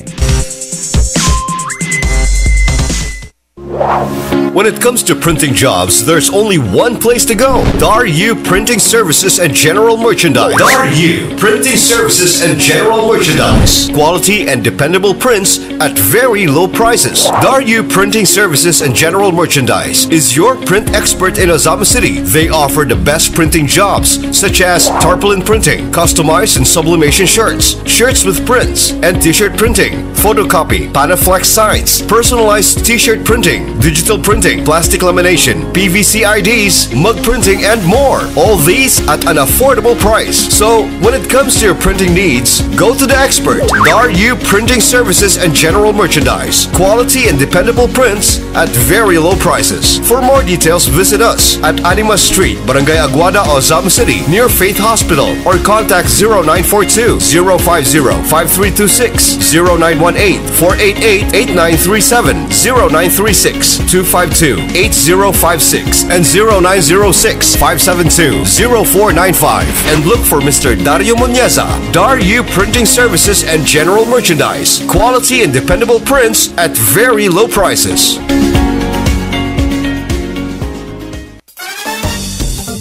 Speaker 2: When it comes to printing jobs, there's only one place to go. Daru Printing Services and General Merchandise. Daru Printing Services and General Merchandise. Quality and dependable prints at very low prices. Daru Printing Services and General Merchandise is your print expert in Ozama City. They offer the best printing jobs such as tarpaulin printing, customized and sublimation shirts, shirts with prints, and t-shirt printing, photocopy, Panaflex signs, personalized t-shirt printing, printing, digital printing, plastic lamination, PVC IDs, mug printing, and more. All these at an affordable price. So, when it comes to your printing needs, go to the expert, Ru Printing Services and General Merchandise. Quality and dependable prints at very low prices. For more details, visit us at Anima Street, Barangay Aguada, Ozam City, near Faith Hospital, or contact 0942 050 5326 0918 488 8937 0936 252 8056 and 0906 572 0495 and look for Mr. Dario Munyeza, Dario Printing Services and General Merchandise. Quality and dependable prints at very low prices.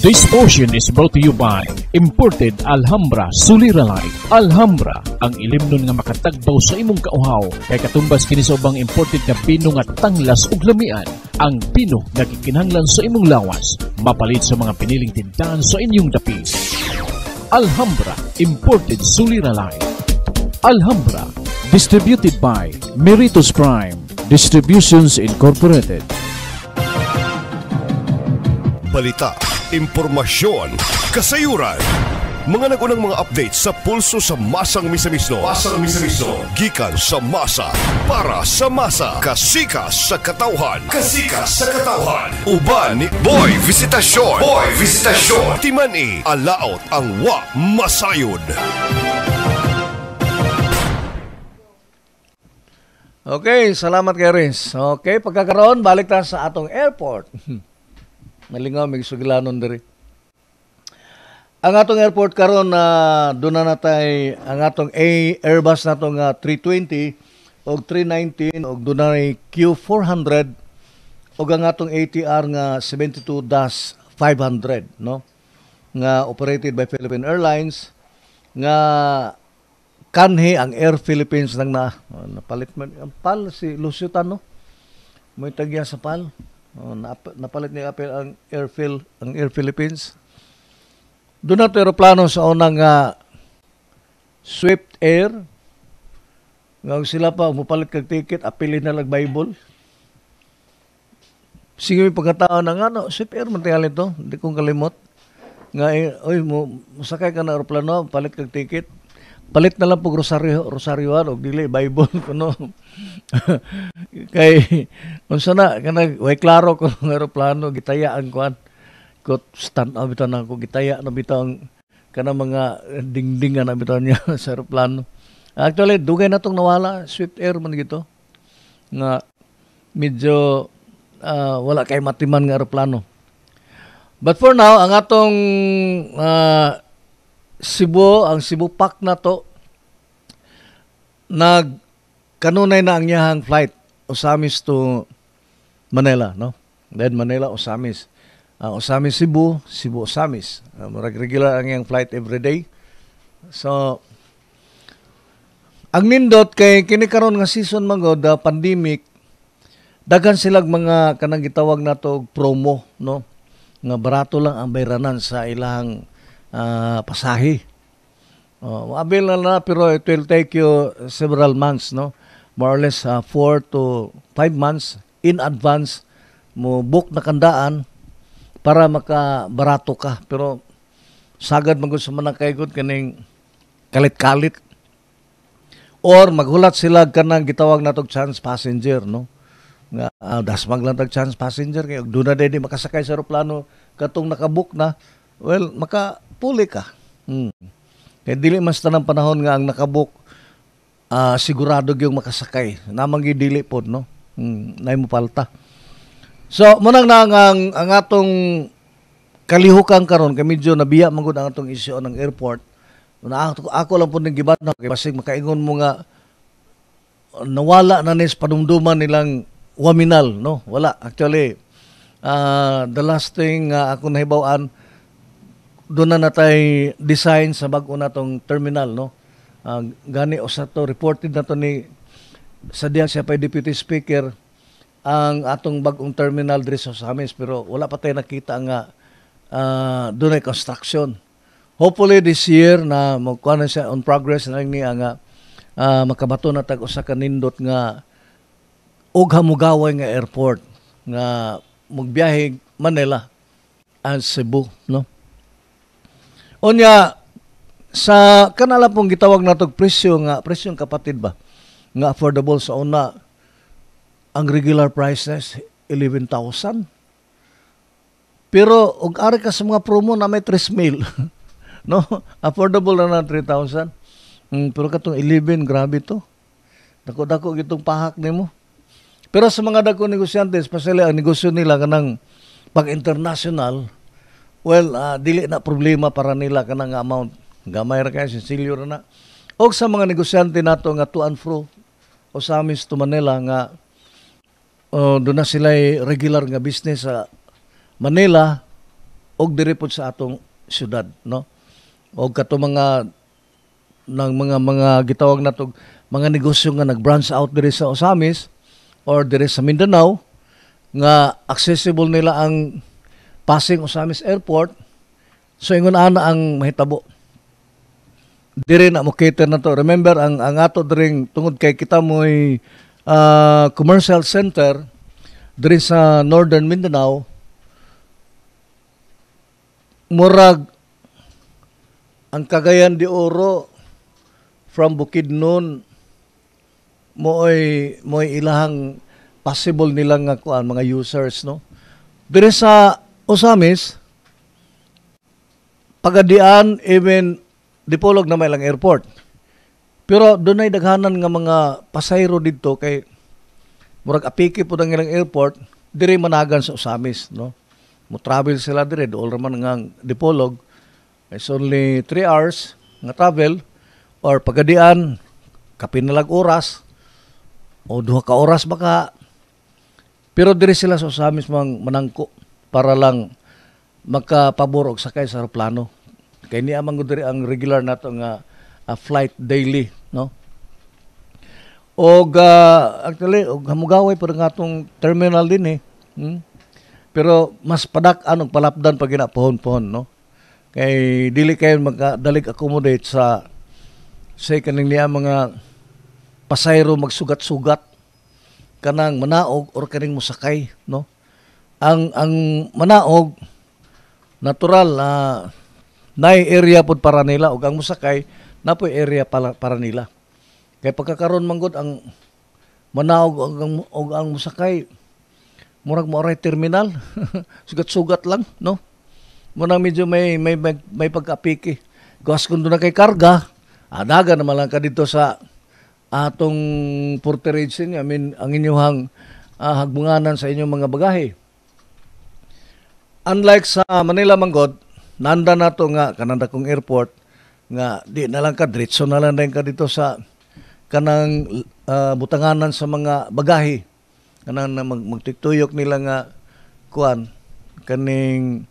Speaker 1: This portion is brought to you by Imported Alhambra Suliraray Alhambra, ang ilim nun nga makatagbaw sa imong kauhaw kay katumbas kini sa ubang imported nga pinong nga tanglas ug lamian ang pino nga gikinahanglan sa imong lawas mapalit sa mga piniling tindahan sa inyong dapit. Alhambra Imported Suliraray Alhambra distributed by Meritus Prime Distributions Incorporated
Speaker 2: Balita impormasyon, kasayuran, mga nagunang mga update sa pulso sa Masang Misamisno. Masang Misamisno. Gikan sa masa. Para sa masa. Kasika sa katawhan. Kasika sa katawhan. Uban ni Boy Visitasyon. Boy Visitasyon. Timani. E, alaot ang wa masayod. Okay, salamat kay
Speaker 3: Riz. Okay, pagkakaroon, balik tayo sa atong airport. Malingaw, may sugilanon diri. Ang atong airport karon na uh, doon na natay ang atong A Airbus nato nga uh, 320 og 319 og dunay Q400 og ang atong ATR nga 72-500 no nga operated by Philippine Airlines nga kanhi ang Air Philippines nang na ah, napalit man ang PAL si Lucio Tano. May tagya sa PAL. Oh, nap- napalit ni Apple ang Airfield, ang Air Philippines. Doon na aeroplano sa unang uh, Swift Air. Ngayon sila pa, umupalit kag ticket, apilin na lang Bible. Sige, pagkataon ng ano, Swift Air, matihalin to, hindi kong kalimot. Nga, eh, oy, mo, sakay ka na aeroplano, palit kag ticket palit na lang po rosaryo rosaryuan ano dili bible kuno kay unsa na kanang way klaro ko ng eroplano gitaya ang kuan ko stand up bitaw na ko gitaya na bitaw ang kana mga dingding na bitaw niya sa eroplano actually dugay na tong nawala swift air man gito nga medyo uh, wala kay matiman nga eroplano but for now ang atong uh, Cebu, ang Cebu Pack na to, nag kanunay na ang yahang flight Osamis to Manila, no? Then Manila, Osamis. Uh, Osamis, Cebu, Cebu, Osamis. Uh, regular ang iyang flight every day. So, ang nindot kay kinikaron nga season mango the pandemic daghan silag mga kanang gitawag nato promo no nga barato lang ang bayranan sa ilang uh, ah, pasahi. Oh, avail na pero it will take you several months, no? More or less uh, four to five months in advance mo book na kandaan para makabarato ka. Pero sagad magusto man kaigot kaning kalit-kalit or maghulat sila kanang gitawag natog chance passenger, no? Nga uh, ah, dasmag lang tag chance passenger kay do na di makasakay sa eroplano katong nakabook na. Well, maka puli ka. Hmm. Kaya eh, dili mas tanang panahon nga ang nakabuk, uh, ah, sigurado yung makasakay. Namang dili po, no? Hmm. Nay mo palta. So, munang na ang, ang, ang atong kalihukan karon kay medyo nabiya man ang atong isyu ng airport. Una ako, ako lang pud ning gibatan kay basig makaingon mo nga nawala na ni panumduman nilang waminal, no? Wala. Actually, uh, the last thing uh, ako nahibaw-an, doon na natay design sa bago na tong terminal no uh, gani usa to reported na to ni sa diyang siya pa deputy speaker ang atong bagong terminal diri sa Samis pero wala pa tayo nakita nga uh, doon ay construction hopefully this year na magkuha na siya on progress na ni nga uh, makabato na tag usa ka nindot nga og hamugaway nga airport nga magbiyahe Manila and Cebu no Onya, sa kanala pong gitawag na presyo nga, presyo kapatid ba? Nga affordable sa una, ang regular prices, 11,000. Pero, og ari ka sa mga promo na may 3,000. no? Affordable na na 3,000. Mm, pero katong 11, grabe to. Dako-dako gitong pahak nimo. Pero sa mga dako negosyante, especially ang negosyo nila kanang pag-international, Well, uh, dili na problema para nila kanang amount. Gamay ra kay sisilyo ra na. O sa mga negosyante nato nga to and fro o sa amin to Manila nga uh, doon na sila regular nga business sa Manila og diri sa atong siyudad. no? O kato mga ng mga mga gitawag nato mga negosyo nga nag-branch out diri sa Osamis or diri sa Mindanao nga accessible nila ang passing Osamis Airport, so ingon ana ang mahitabo. Dire na mo cater na to. Remember, ang, ang ato dring tungod kay kita mo'y uh, commercial center dire sa Northern Mindanao, murag ang Cagayan de Oro from Bukidnon mo'y mo'y ilahang possible nilang nga kuan mga users no dire sa Osamis, pagadian even dipolog na may lang airport. Pero doon ay daghanan nga mga pasayro dito kay murag apiki po ng ilang airport, dire managan sa Osamis, no? Mo travel sila dire, dool raman nga dipolog. It's only 3 hours nga travel or pagadian kapinalag oras o duha ka oras baka pero dire sila sa so, Osamis mang manangko para lang makapaborog sa kay sa aeroplano. Kay niya man gud ang regular nato nga uh, flight daily, no? Og uh, actually og hamugaway pero nga atong terminal din eh. Hmm? Pero mas padak anong palapdan pag ginapuhon-puhon, no? Kay dili kayo magdalig accommodate sa sa kaning niya mga pasayro magsugat-sugat kanang manaog or kaning musakay, no? ang ang manaog natural na uh, nay area pod para nila ug ang musakay na po area para, para nila. Kay pagkakaron manggod ang manaog og ang, og ang musakay murag mo ray terminal sugat-sugat lang no. mo nang medyo may may may, may pagkapiki. Gas kun na kay karga, adaga na malang ka dito sa atong porterage niya. I mean, ang inyong hang, ah, hagbunganan sa inyong mga bagahe unlike sa Manila Manggod, nanda na to nga kananda kong airport nga di na lang ka diretso na lang ka dito sa kanang uh, butanganan sa mga bagahi kanang mag, magtituyok nila nga kuan kaning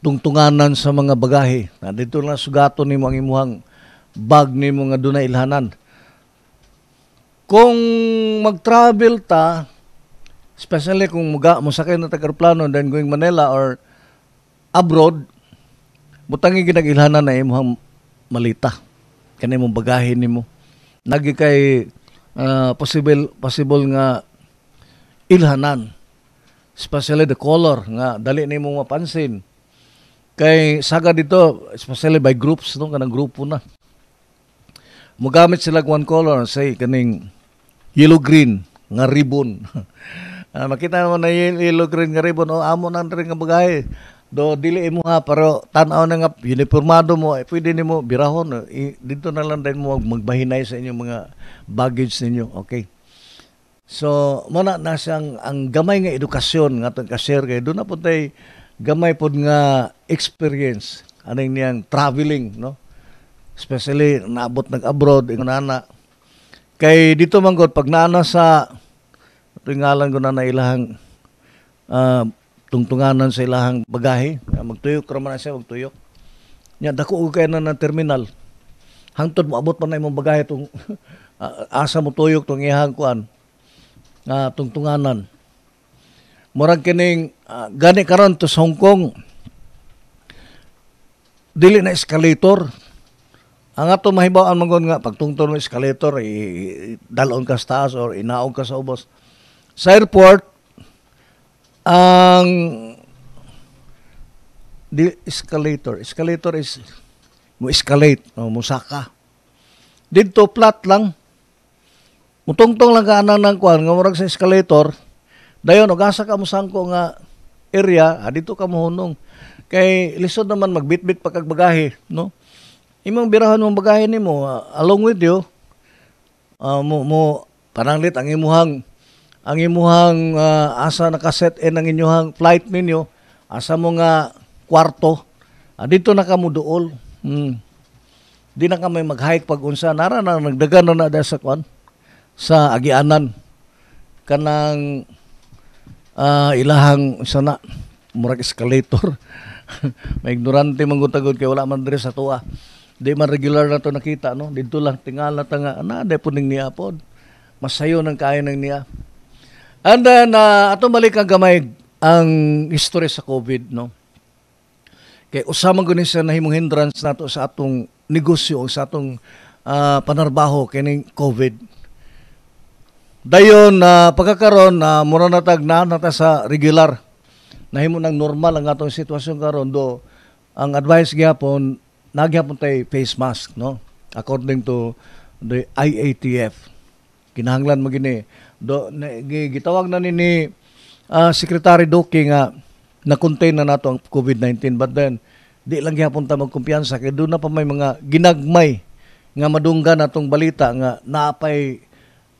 Speaker 3: tungtunganan sa mga bagahi na dito na sugato ni mga imuhang bag ni mga dunay ilhanan kung mag-travel ta especially kung muga mo sa sakay na tagarplano then going Manila or abroad butang ginagilhanan na imong malita kanay mong bagahin nimo nagi kay uh, possible possible nga ilhanan especially the color nga dali nimo mapansin kay saga dito especially by groups no kanang grupo na mogamit sila one color say kaning yellow green nga ribbon Uh, makita mo na yung ilog rin nga ribbon, o oh, amo na rin nga bagay. Do, dili mo ha, pero tanaw na nga, uniformado mo, eh, pwede ni mo, birahon, eh, dito na lang din mo magbahinay sa inyong mga baggage ninyo, okay? So, muna na siyang ang gamay nga edukasyon nga itong kasir kay doon na po tayo gamay po nga experience aning niyang traveling, no? Especially naabot nag-abroad, ingon nana. Kay dito manggod, pag nana sa Ringalan ko na na ilahang uh, tungtunganan sa ilahang bagahe. Magtuyok raman na siya, magtuyok. Nya, dako ko kayo na ng terminal. Hangtod maabot pa na imong bagahe itong uh, ah, asa mo tuyok itong ihang kuan. Uh, tungtunganan. Murag kining uh, gani karon to sa Hong Kong. Dili na escalator. Ang ato mahibaw mahibawaan mangon nga pagtungtong mo escalator, i- dalon ka sa taas or inaog ka sa ubos sa airport, ang the escalator. Escalator is mo escalate, no, musaka. Dito flat lang. Mutungtong lang kaanang nang kuan nga murag sa escalator. Dayon og asa ka mo sangko nga area, ah, dito ka mohunong. Kay lisod naman magbitbit pa kag bagahe, no? Imong birahan mong bagahe nimo ah, along with you. Uh, mo mo pananglit ang imuhang ang imuhang uh, asa nakaset in ang inyuhang flight ninyo asa mo nga kwarto uh, dito na kamo duol hmm. di na kami mag-hike pag unsa nara na nagdagan na na sa kwan sa agianan kanang uh, ilahang sana murag escalator may ignorante man gutagod kay wala man diri sa tuwa di man regular na to nakita no dito lang tingala tanga na depon ning niya pod masayo ng kaya ng niya And then, uh, ato malik ang gamay ang history sa COVID, no? Kay usamang gunin sa nahimong hindrance nato sa atong negosyo, sa atong uh, panarbaho kining COVID. Dayon na uh, pagkakaron na uh, mura na tag na nata sa regular. Nahimo nang normal ang atong sitwasyon karon do ang advice gyapon nagyapon tay face mask, no? According to the IATF. Kinahanglan magini do na, gitawag na ni, ni uh, Secretary Doki nga na-contain na nato ang COVID-19 but then di lang gihapon ta magkumpiyansa kay doon na pa may mga ginagmay nga madungga natong balita nga naapay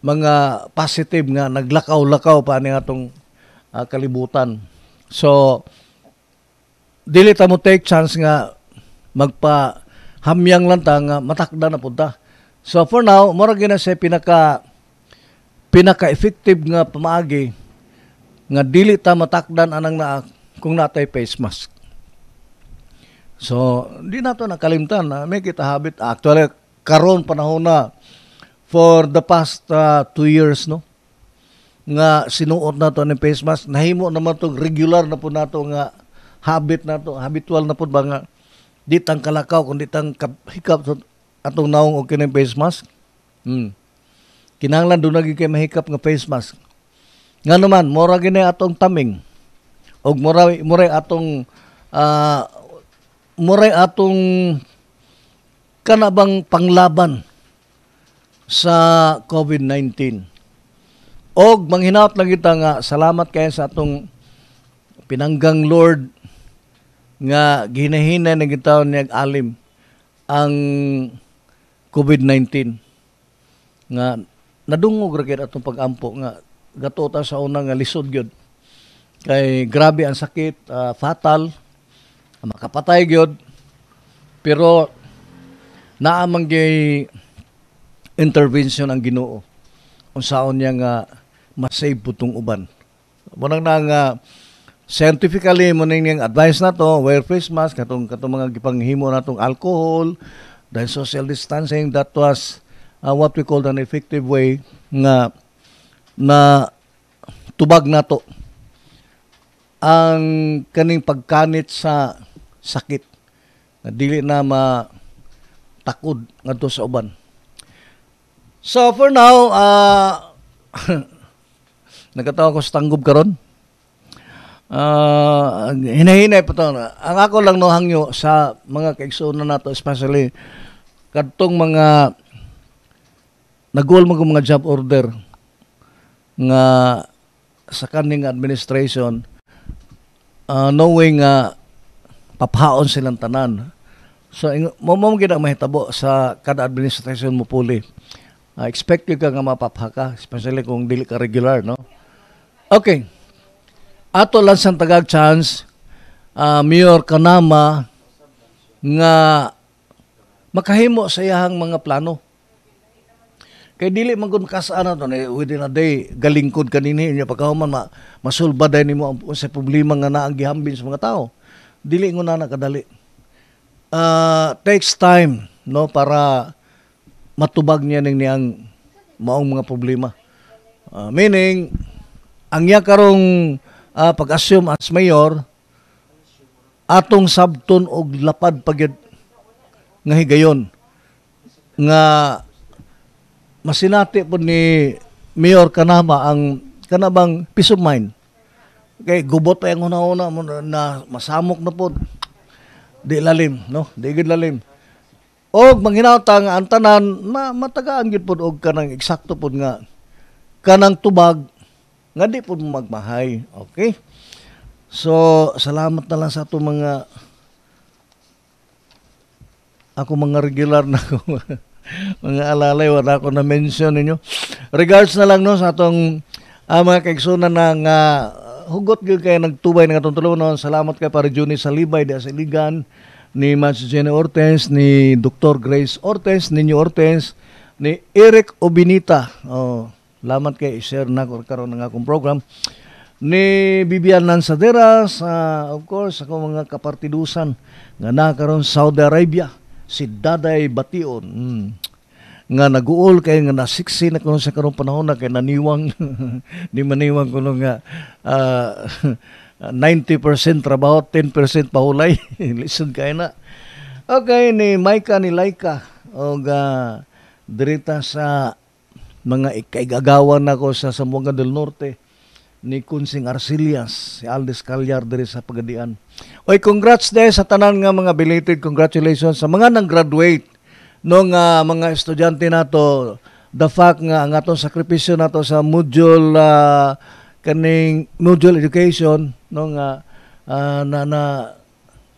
Speaker 3: mga positive nga naglakaw-lakaw pa ni atong uh, kalibutan. So dili ta mo take chance nga magpa hamyang lang ta nga matakda na punta. So for now, mura gina sa pinaka pinaka-effective nga pamaagi nga dili ta matakdan anang na kung natay face mask. So, di to nakalimtan na ah. may kita habit. Actually, karon panahon na for the past uh, two years, no? Nga sinuot to ni face mask. Nahimo naman itong regular na po na to nga habit na to. habitual na po ba nga di tang kalakaw, kundi tang hikap atong naong o okay, kining face mask. Hmm kinanglan doon lagi kay mahikap nga face mask. Nga naman, mura gini atong taming. O mura, mura atong uh, mura atong kanabang panglaban sa COVID-19. Og manghinaot lang kita nga salamat kay sa atong pinanggang Lord nga ginahina na kita niyag alim ang COVID-19 nga nadungog ra gyud atong pagampo nga gato ta sa una nga lisod gyud kay grabe ang sakit uh, fatal makapatay gyud pero naa man gyud intervention ang Ginoo unsaon niya nga masave putong uban Munang nang nang scientifically mo ning advice na to wear face mask katong katong mga gipanghimo natong alcohol then social distancing that was uh, what we call an effective way nga na tubag nato ang kaning pagkanit sa sakit na dili na ma takod ngadto sa uban. So for now, uh, nagkatawa ko sa tanggob karon. Uh, hinahinay pa to. Ang ako lang no hangyo sa mga kaigsoonan nato especially kadtong mga nag-goal mo mga job order nga sa kaning administration uh, knowing nga uh, papahaon silang tanan. So, mo mo gina mahitabo sa kada administration mo puli. Uh, expect ka nga mapapha ka, especially kung dili ka regular, no? Okay. Ato lang sa tagag chance, uh, Mayor Kanama, nga makahimo sa iyahang mga plano. Kay dili man kun kasana to ni within a day galingkod kanini nya pagkahuman ma masulba dai nimo ang sa problema nga naa gihambin sa mga tao. Dili ngo na nakadali. Uh, ah, takes time no para matubag niya ning niyang maong mga problema. Uh, meaning ang iya karong uh, pag-assume as mayor atong sabton og lapad pagyud nga higayon nga masinati po ni Mayor Kanama ang kanabang peace of mind. Kay gubot pa yung una-una mo na, masamok na po. Di lalim, no? Di gid lalim. Og manghinawtang ang tanan na matagaan gid pod og kanang eksakto pod nga kanang tubag nga di pod magmahay, okay? So, salamat na lang sa ato mga ako mga regular na ako. mga alalay, wala ko na-mention ninyo. Regards na lang no, sa atong ah, mga kaigsunan na nga ah, hugot gyud kay nagtubay nga atong tulunon. Salamat kay para Juni Salibay di sa Iligan ni Mas Jenny Ortiz, ni Dr. Grace Ortiz, ni New Ortiz, ni Eric Obinita. Oh, lamat kay i-share na karon nga akong program ni Bibian Lanzadera sa uh, of course ako mga kapartidusan nga nakaron Saudi Arabia si Daday Bation. Mm. Nga naguol kay nga nasiksi na kuno sa karong panahon na kay naniwang ni maniwang kuno nga uh, ah, 90% trabaho, 10% pahulay. Listen kay na. Okay, ni Maika ni Laika og uh, dirita sa mga ikaigagawan nako sa Sambuanga del Norte ni Kunsing Arcillas, si Aldis Calyar diri sa Pagadian. Oy, congrats day sa tanan nga mga belated congratulations sa mga nang graduate no uh, mga estudyante nato the fact nga ang atong sakripisyo nato sa module uh, kaning module education no nga uh, na na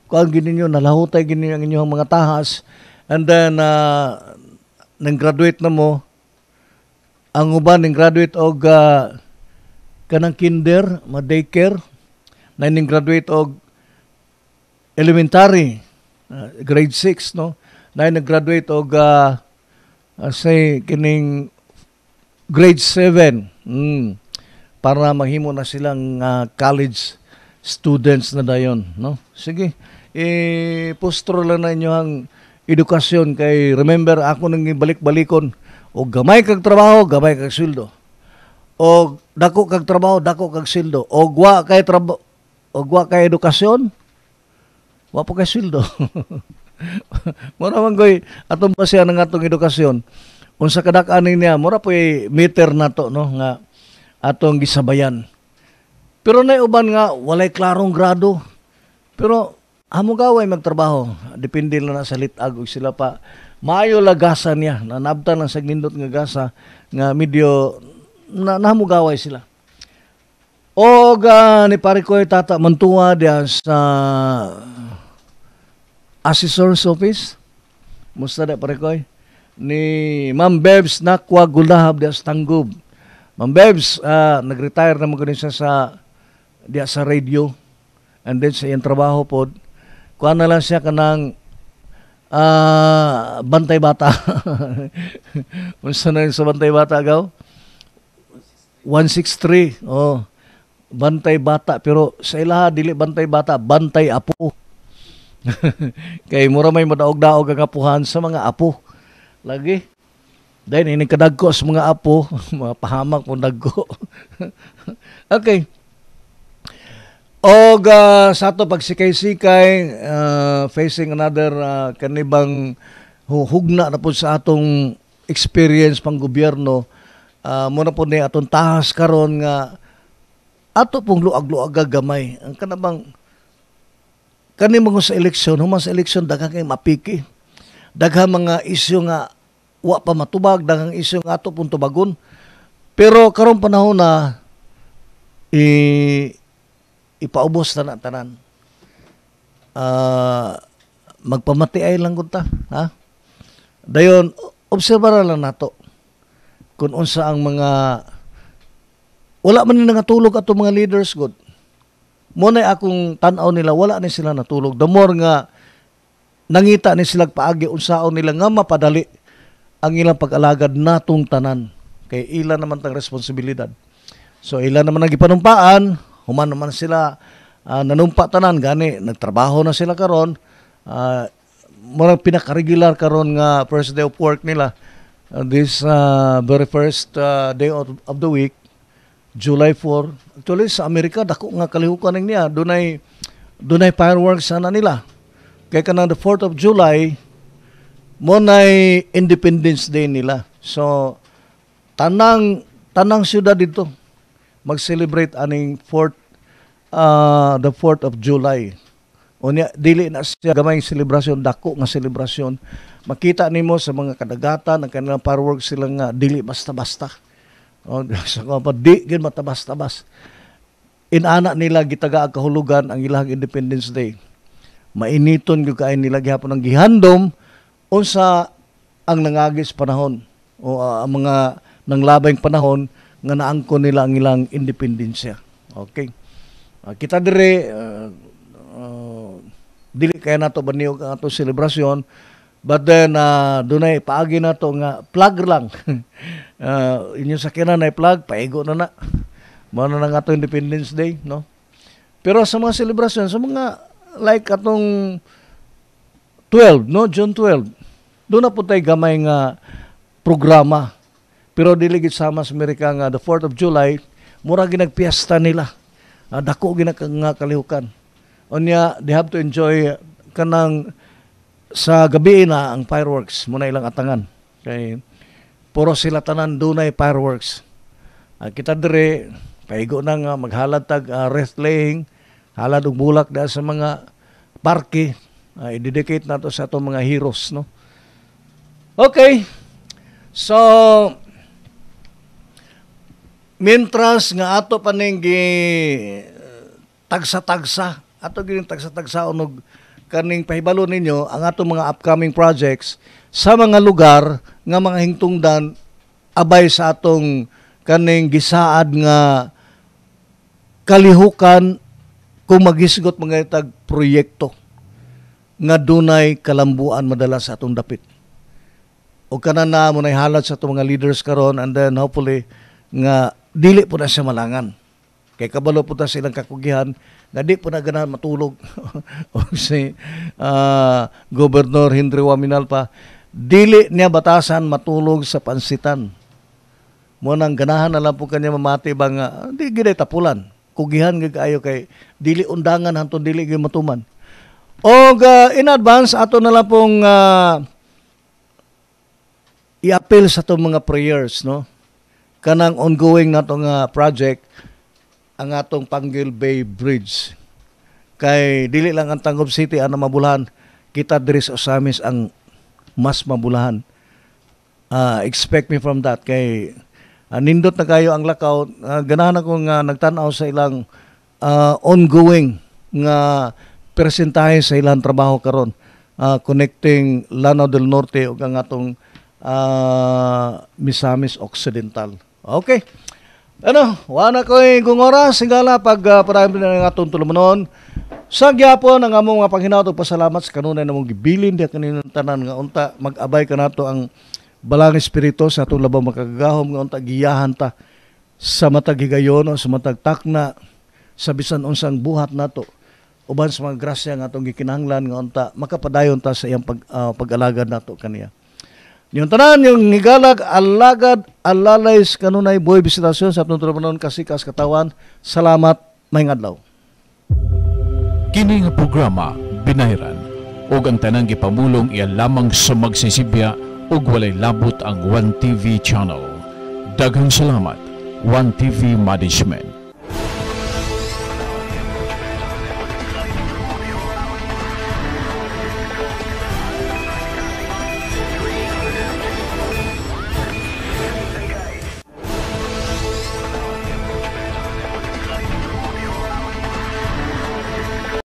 Speaker 3: kuan gini niyo nalahutay gini ang inyong mga tahas and then uh, ah, nang graduate na mo ang uban nang graduate og uh, kanang kinder, ma daycare, na ining graduate og elementary, uh, grade 6, no? Na ining graduate og uh, uh say kining grade 7. Mm, para mahimo na silang uh, college students na dayon, no? Sige, i-postro lang na inyo ang edukasyon kay remember ako nang balik balikon o gamay kag trabaho, gamay kag sweldo o dako kag trabaho, dako kag sildo. O wa kay trabaho, o wa kay edukasyon, wa po kay sildo. mura man koy atong basihan ng atong edukasyon. Unsa kadak-an niya, mura po meter na to no nga atong gisabayan. Pero na uban nga walay klarong grado. Pero amo gaway magtrabaho, depende lang na sa litag sila pa maayo lagasan niya na nabtan lang sa nga gasa nga medyo na, nahamugaway sila. O uh, ah, ni pare ko tata mentua dia sa assessor's office. Musta da pare ko ni Ma'am Bebs Nakwa Gulahab dia sa Tanggub. Ma'am Bebs, uh, nag-retire na mga sa dia sa radio and then sa iyang trabaho po kuha na lang siya kanang uh, ah, bantay bata unsa na sa bantay bata gaw 163. Oh. Bantay bata pero sa ilaha dili bantay bata, bantay apo. Kay mura may madaog-daog ang apuhan sa mga apo. Lagi. Dahil inikadagko sa mga apo, mapahamak kung dagko. okay. O uh, ah, sa ato pagsikay-sikay, uh, facing another uh, kanibang hugna na po sa atong experience pang gobyerno, uh, ah, muna po ni atong tahas karon nga ato pong luag-luag gagamay Ang kanabang kani mga sa eleksyon, human sa eleksyon daghang kay mapiki. Daghang mga isyu nga wa pa matubag, daghang isyu nga ato pong tubagon. Pero karon panahon na i ipaubos na tanan. Uh, ah, magpamati ay lang ta ha? Dayon obserbaran lang nato kung unsa ang mga wala man nila natulog ato mga leaders god Muna na akong tan-aw nila wala ni sila natulog the more nga nangita ni sila paagi unsaon nila nga mapadali ang ilang pag-alagad natong tanan kay ila naman tang responsibilidad so ila naman ang gipanumpaan human naman sila uh, nanumpa tanan gani nagtrabaho na sila karon uh, murag pinaka-regular karon nga first day of work nila Uh, this uh, very first uh, day of, of the week, July 4. Actually, sa Amerika, dako nga kalihukan ning niya. Dunay, dunay fireworks sana nila. Kaya ka the 4th of July, mo nay Independence Day nila. So, tanang tanang syudad dito mag-celebrate aning 4th uh, the 4th of July o niya, dili na siya gamay selebrasyon, dako nga selebrasyon. Makita nimo sa mga kadagatan, ang kanilang fireworks sila nga dili basta-basta. O, sa so, pa, di gin matabas-tabas. Inana nila gitaga ang kahulugan ang ilang Independence Day. Mainiton yung kain nila gihapon ang gihandom unsa ang nangagis panahon o uh, ang mga nanglabayng panahon nga naangko nila ang ilang independensya. Okay. Uh, kita dire uh, dili kaya nato baniog ang atong selebrasyon but then uh, dunay paagi na to nga plug lang uh, ah, inyo sa kina na plug paigo na na mao na nga atong Independence Day no pero sa mga selebrasyon sa mga like atong 12 no June 12 do na po tayo gamay nga programa pero dili gid sama sa Amerika nga the 4th of July mura nagpiyesta nila uh, dako ginakalihukan Unya, they have to enjoy kanang sa gabi na ang fireworks mo na ilang atangan. Kay puro sila tanan dunay fireworks. Uh, kita dire paigo nang nga maghalad tag uh, rest halad og bulak da sa mga parke. Uh, i-dedicate na to sa atong mga heroes, no? Okay. So, mientras nga ato paninggi tagsa-tagsa ato gining tagsa-tagsaon og kaning pahibalo ninyo ang atong mga upcoming projects sa mga lugar nga mga hingtungdan abay sa atong kaning gisaad nga kalihukan kung magisgot mga tag proyekto nga dunay kalambuan madalas sa atong dapit. O kana na mo halat sa atong mga leaders karon and then hopefully nga dili po na siya malangan. Kay kabalo po ta silang kakugihan nga di po na matulog o si uh, ah, Governor Henry Waminalpa dili niya batasan matulog sa pansitan. Mo nang ganahan na lang po kanya mamati bang uh, di giday tapulan. Kugihan gid ayo kay dili undangan hantud dili gyud matuman. O uh, ah, in advance ato na lang pong uh, i-appeal sa itong mga prayers, no? Kanang ongoing natong uh, project ang atong Pangil Bay Bridge. Kay dili lang ang Tangub City ang mabulahan, kita diri sa Osamis ang mas mabulahan. Uh, expect me from that kay uh, nindot na kayo ang lakaw. Uh, ganahan ako nga nagtanaw sa ilang uh, ongoing nga presentahe sa ilang trabaho karon uh, connecting Lanao del Norte ug ang atong uh, Misamis Occidental. Okay. Ano, wana ko'y gungora, singgala pag uh, parami na nga itong tulumanon. Sa gyapon ang among mga panghinaw ito, pasalamat sa kanunay na mong gibilin di kaninang tanan nga unta, mag-abay ka nato ang balang espiritu sa atong labang makagagahom nga unta, giyahan ta sa matag higayon o sa matag takna sa bisan unsang buhat nato uban sa mga grasya nga atong gikinanglan nga unta makapadayon ta sa iyang pag, uh, ah, pag-alagad nato kaniya yung tanan, yung higalag, alagad, alalays, kanunay buhay bisitasyon sa patutunan kasikas katawan.
Speaker 1: Salamat, may adlaw. Kini nga programa, binahiran, o ang tanang gipamulong iya lamang sa magsisibya o walay labot ang 1TV channel. Daghang salamat, 1TV Management.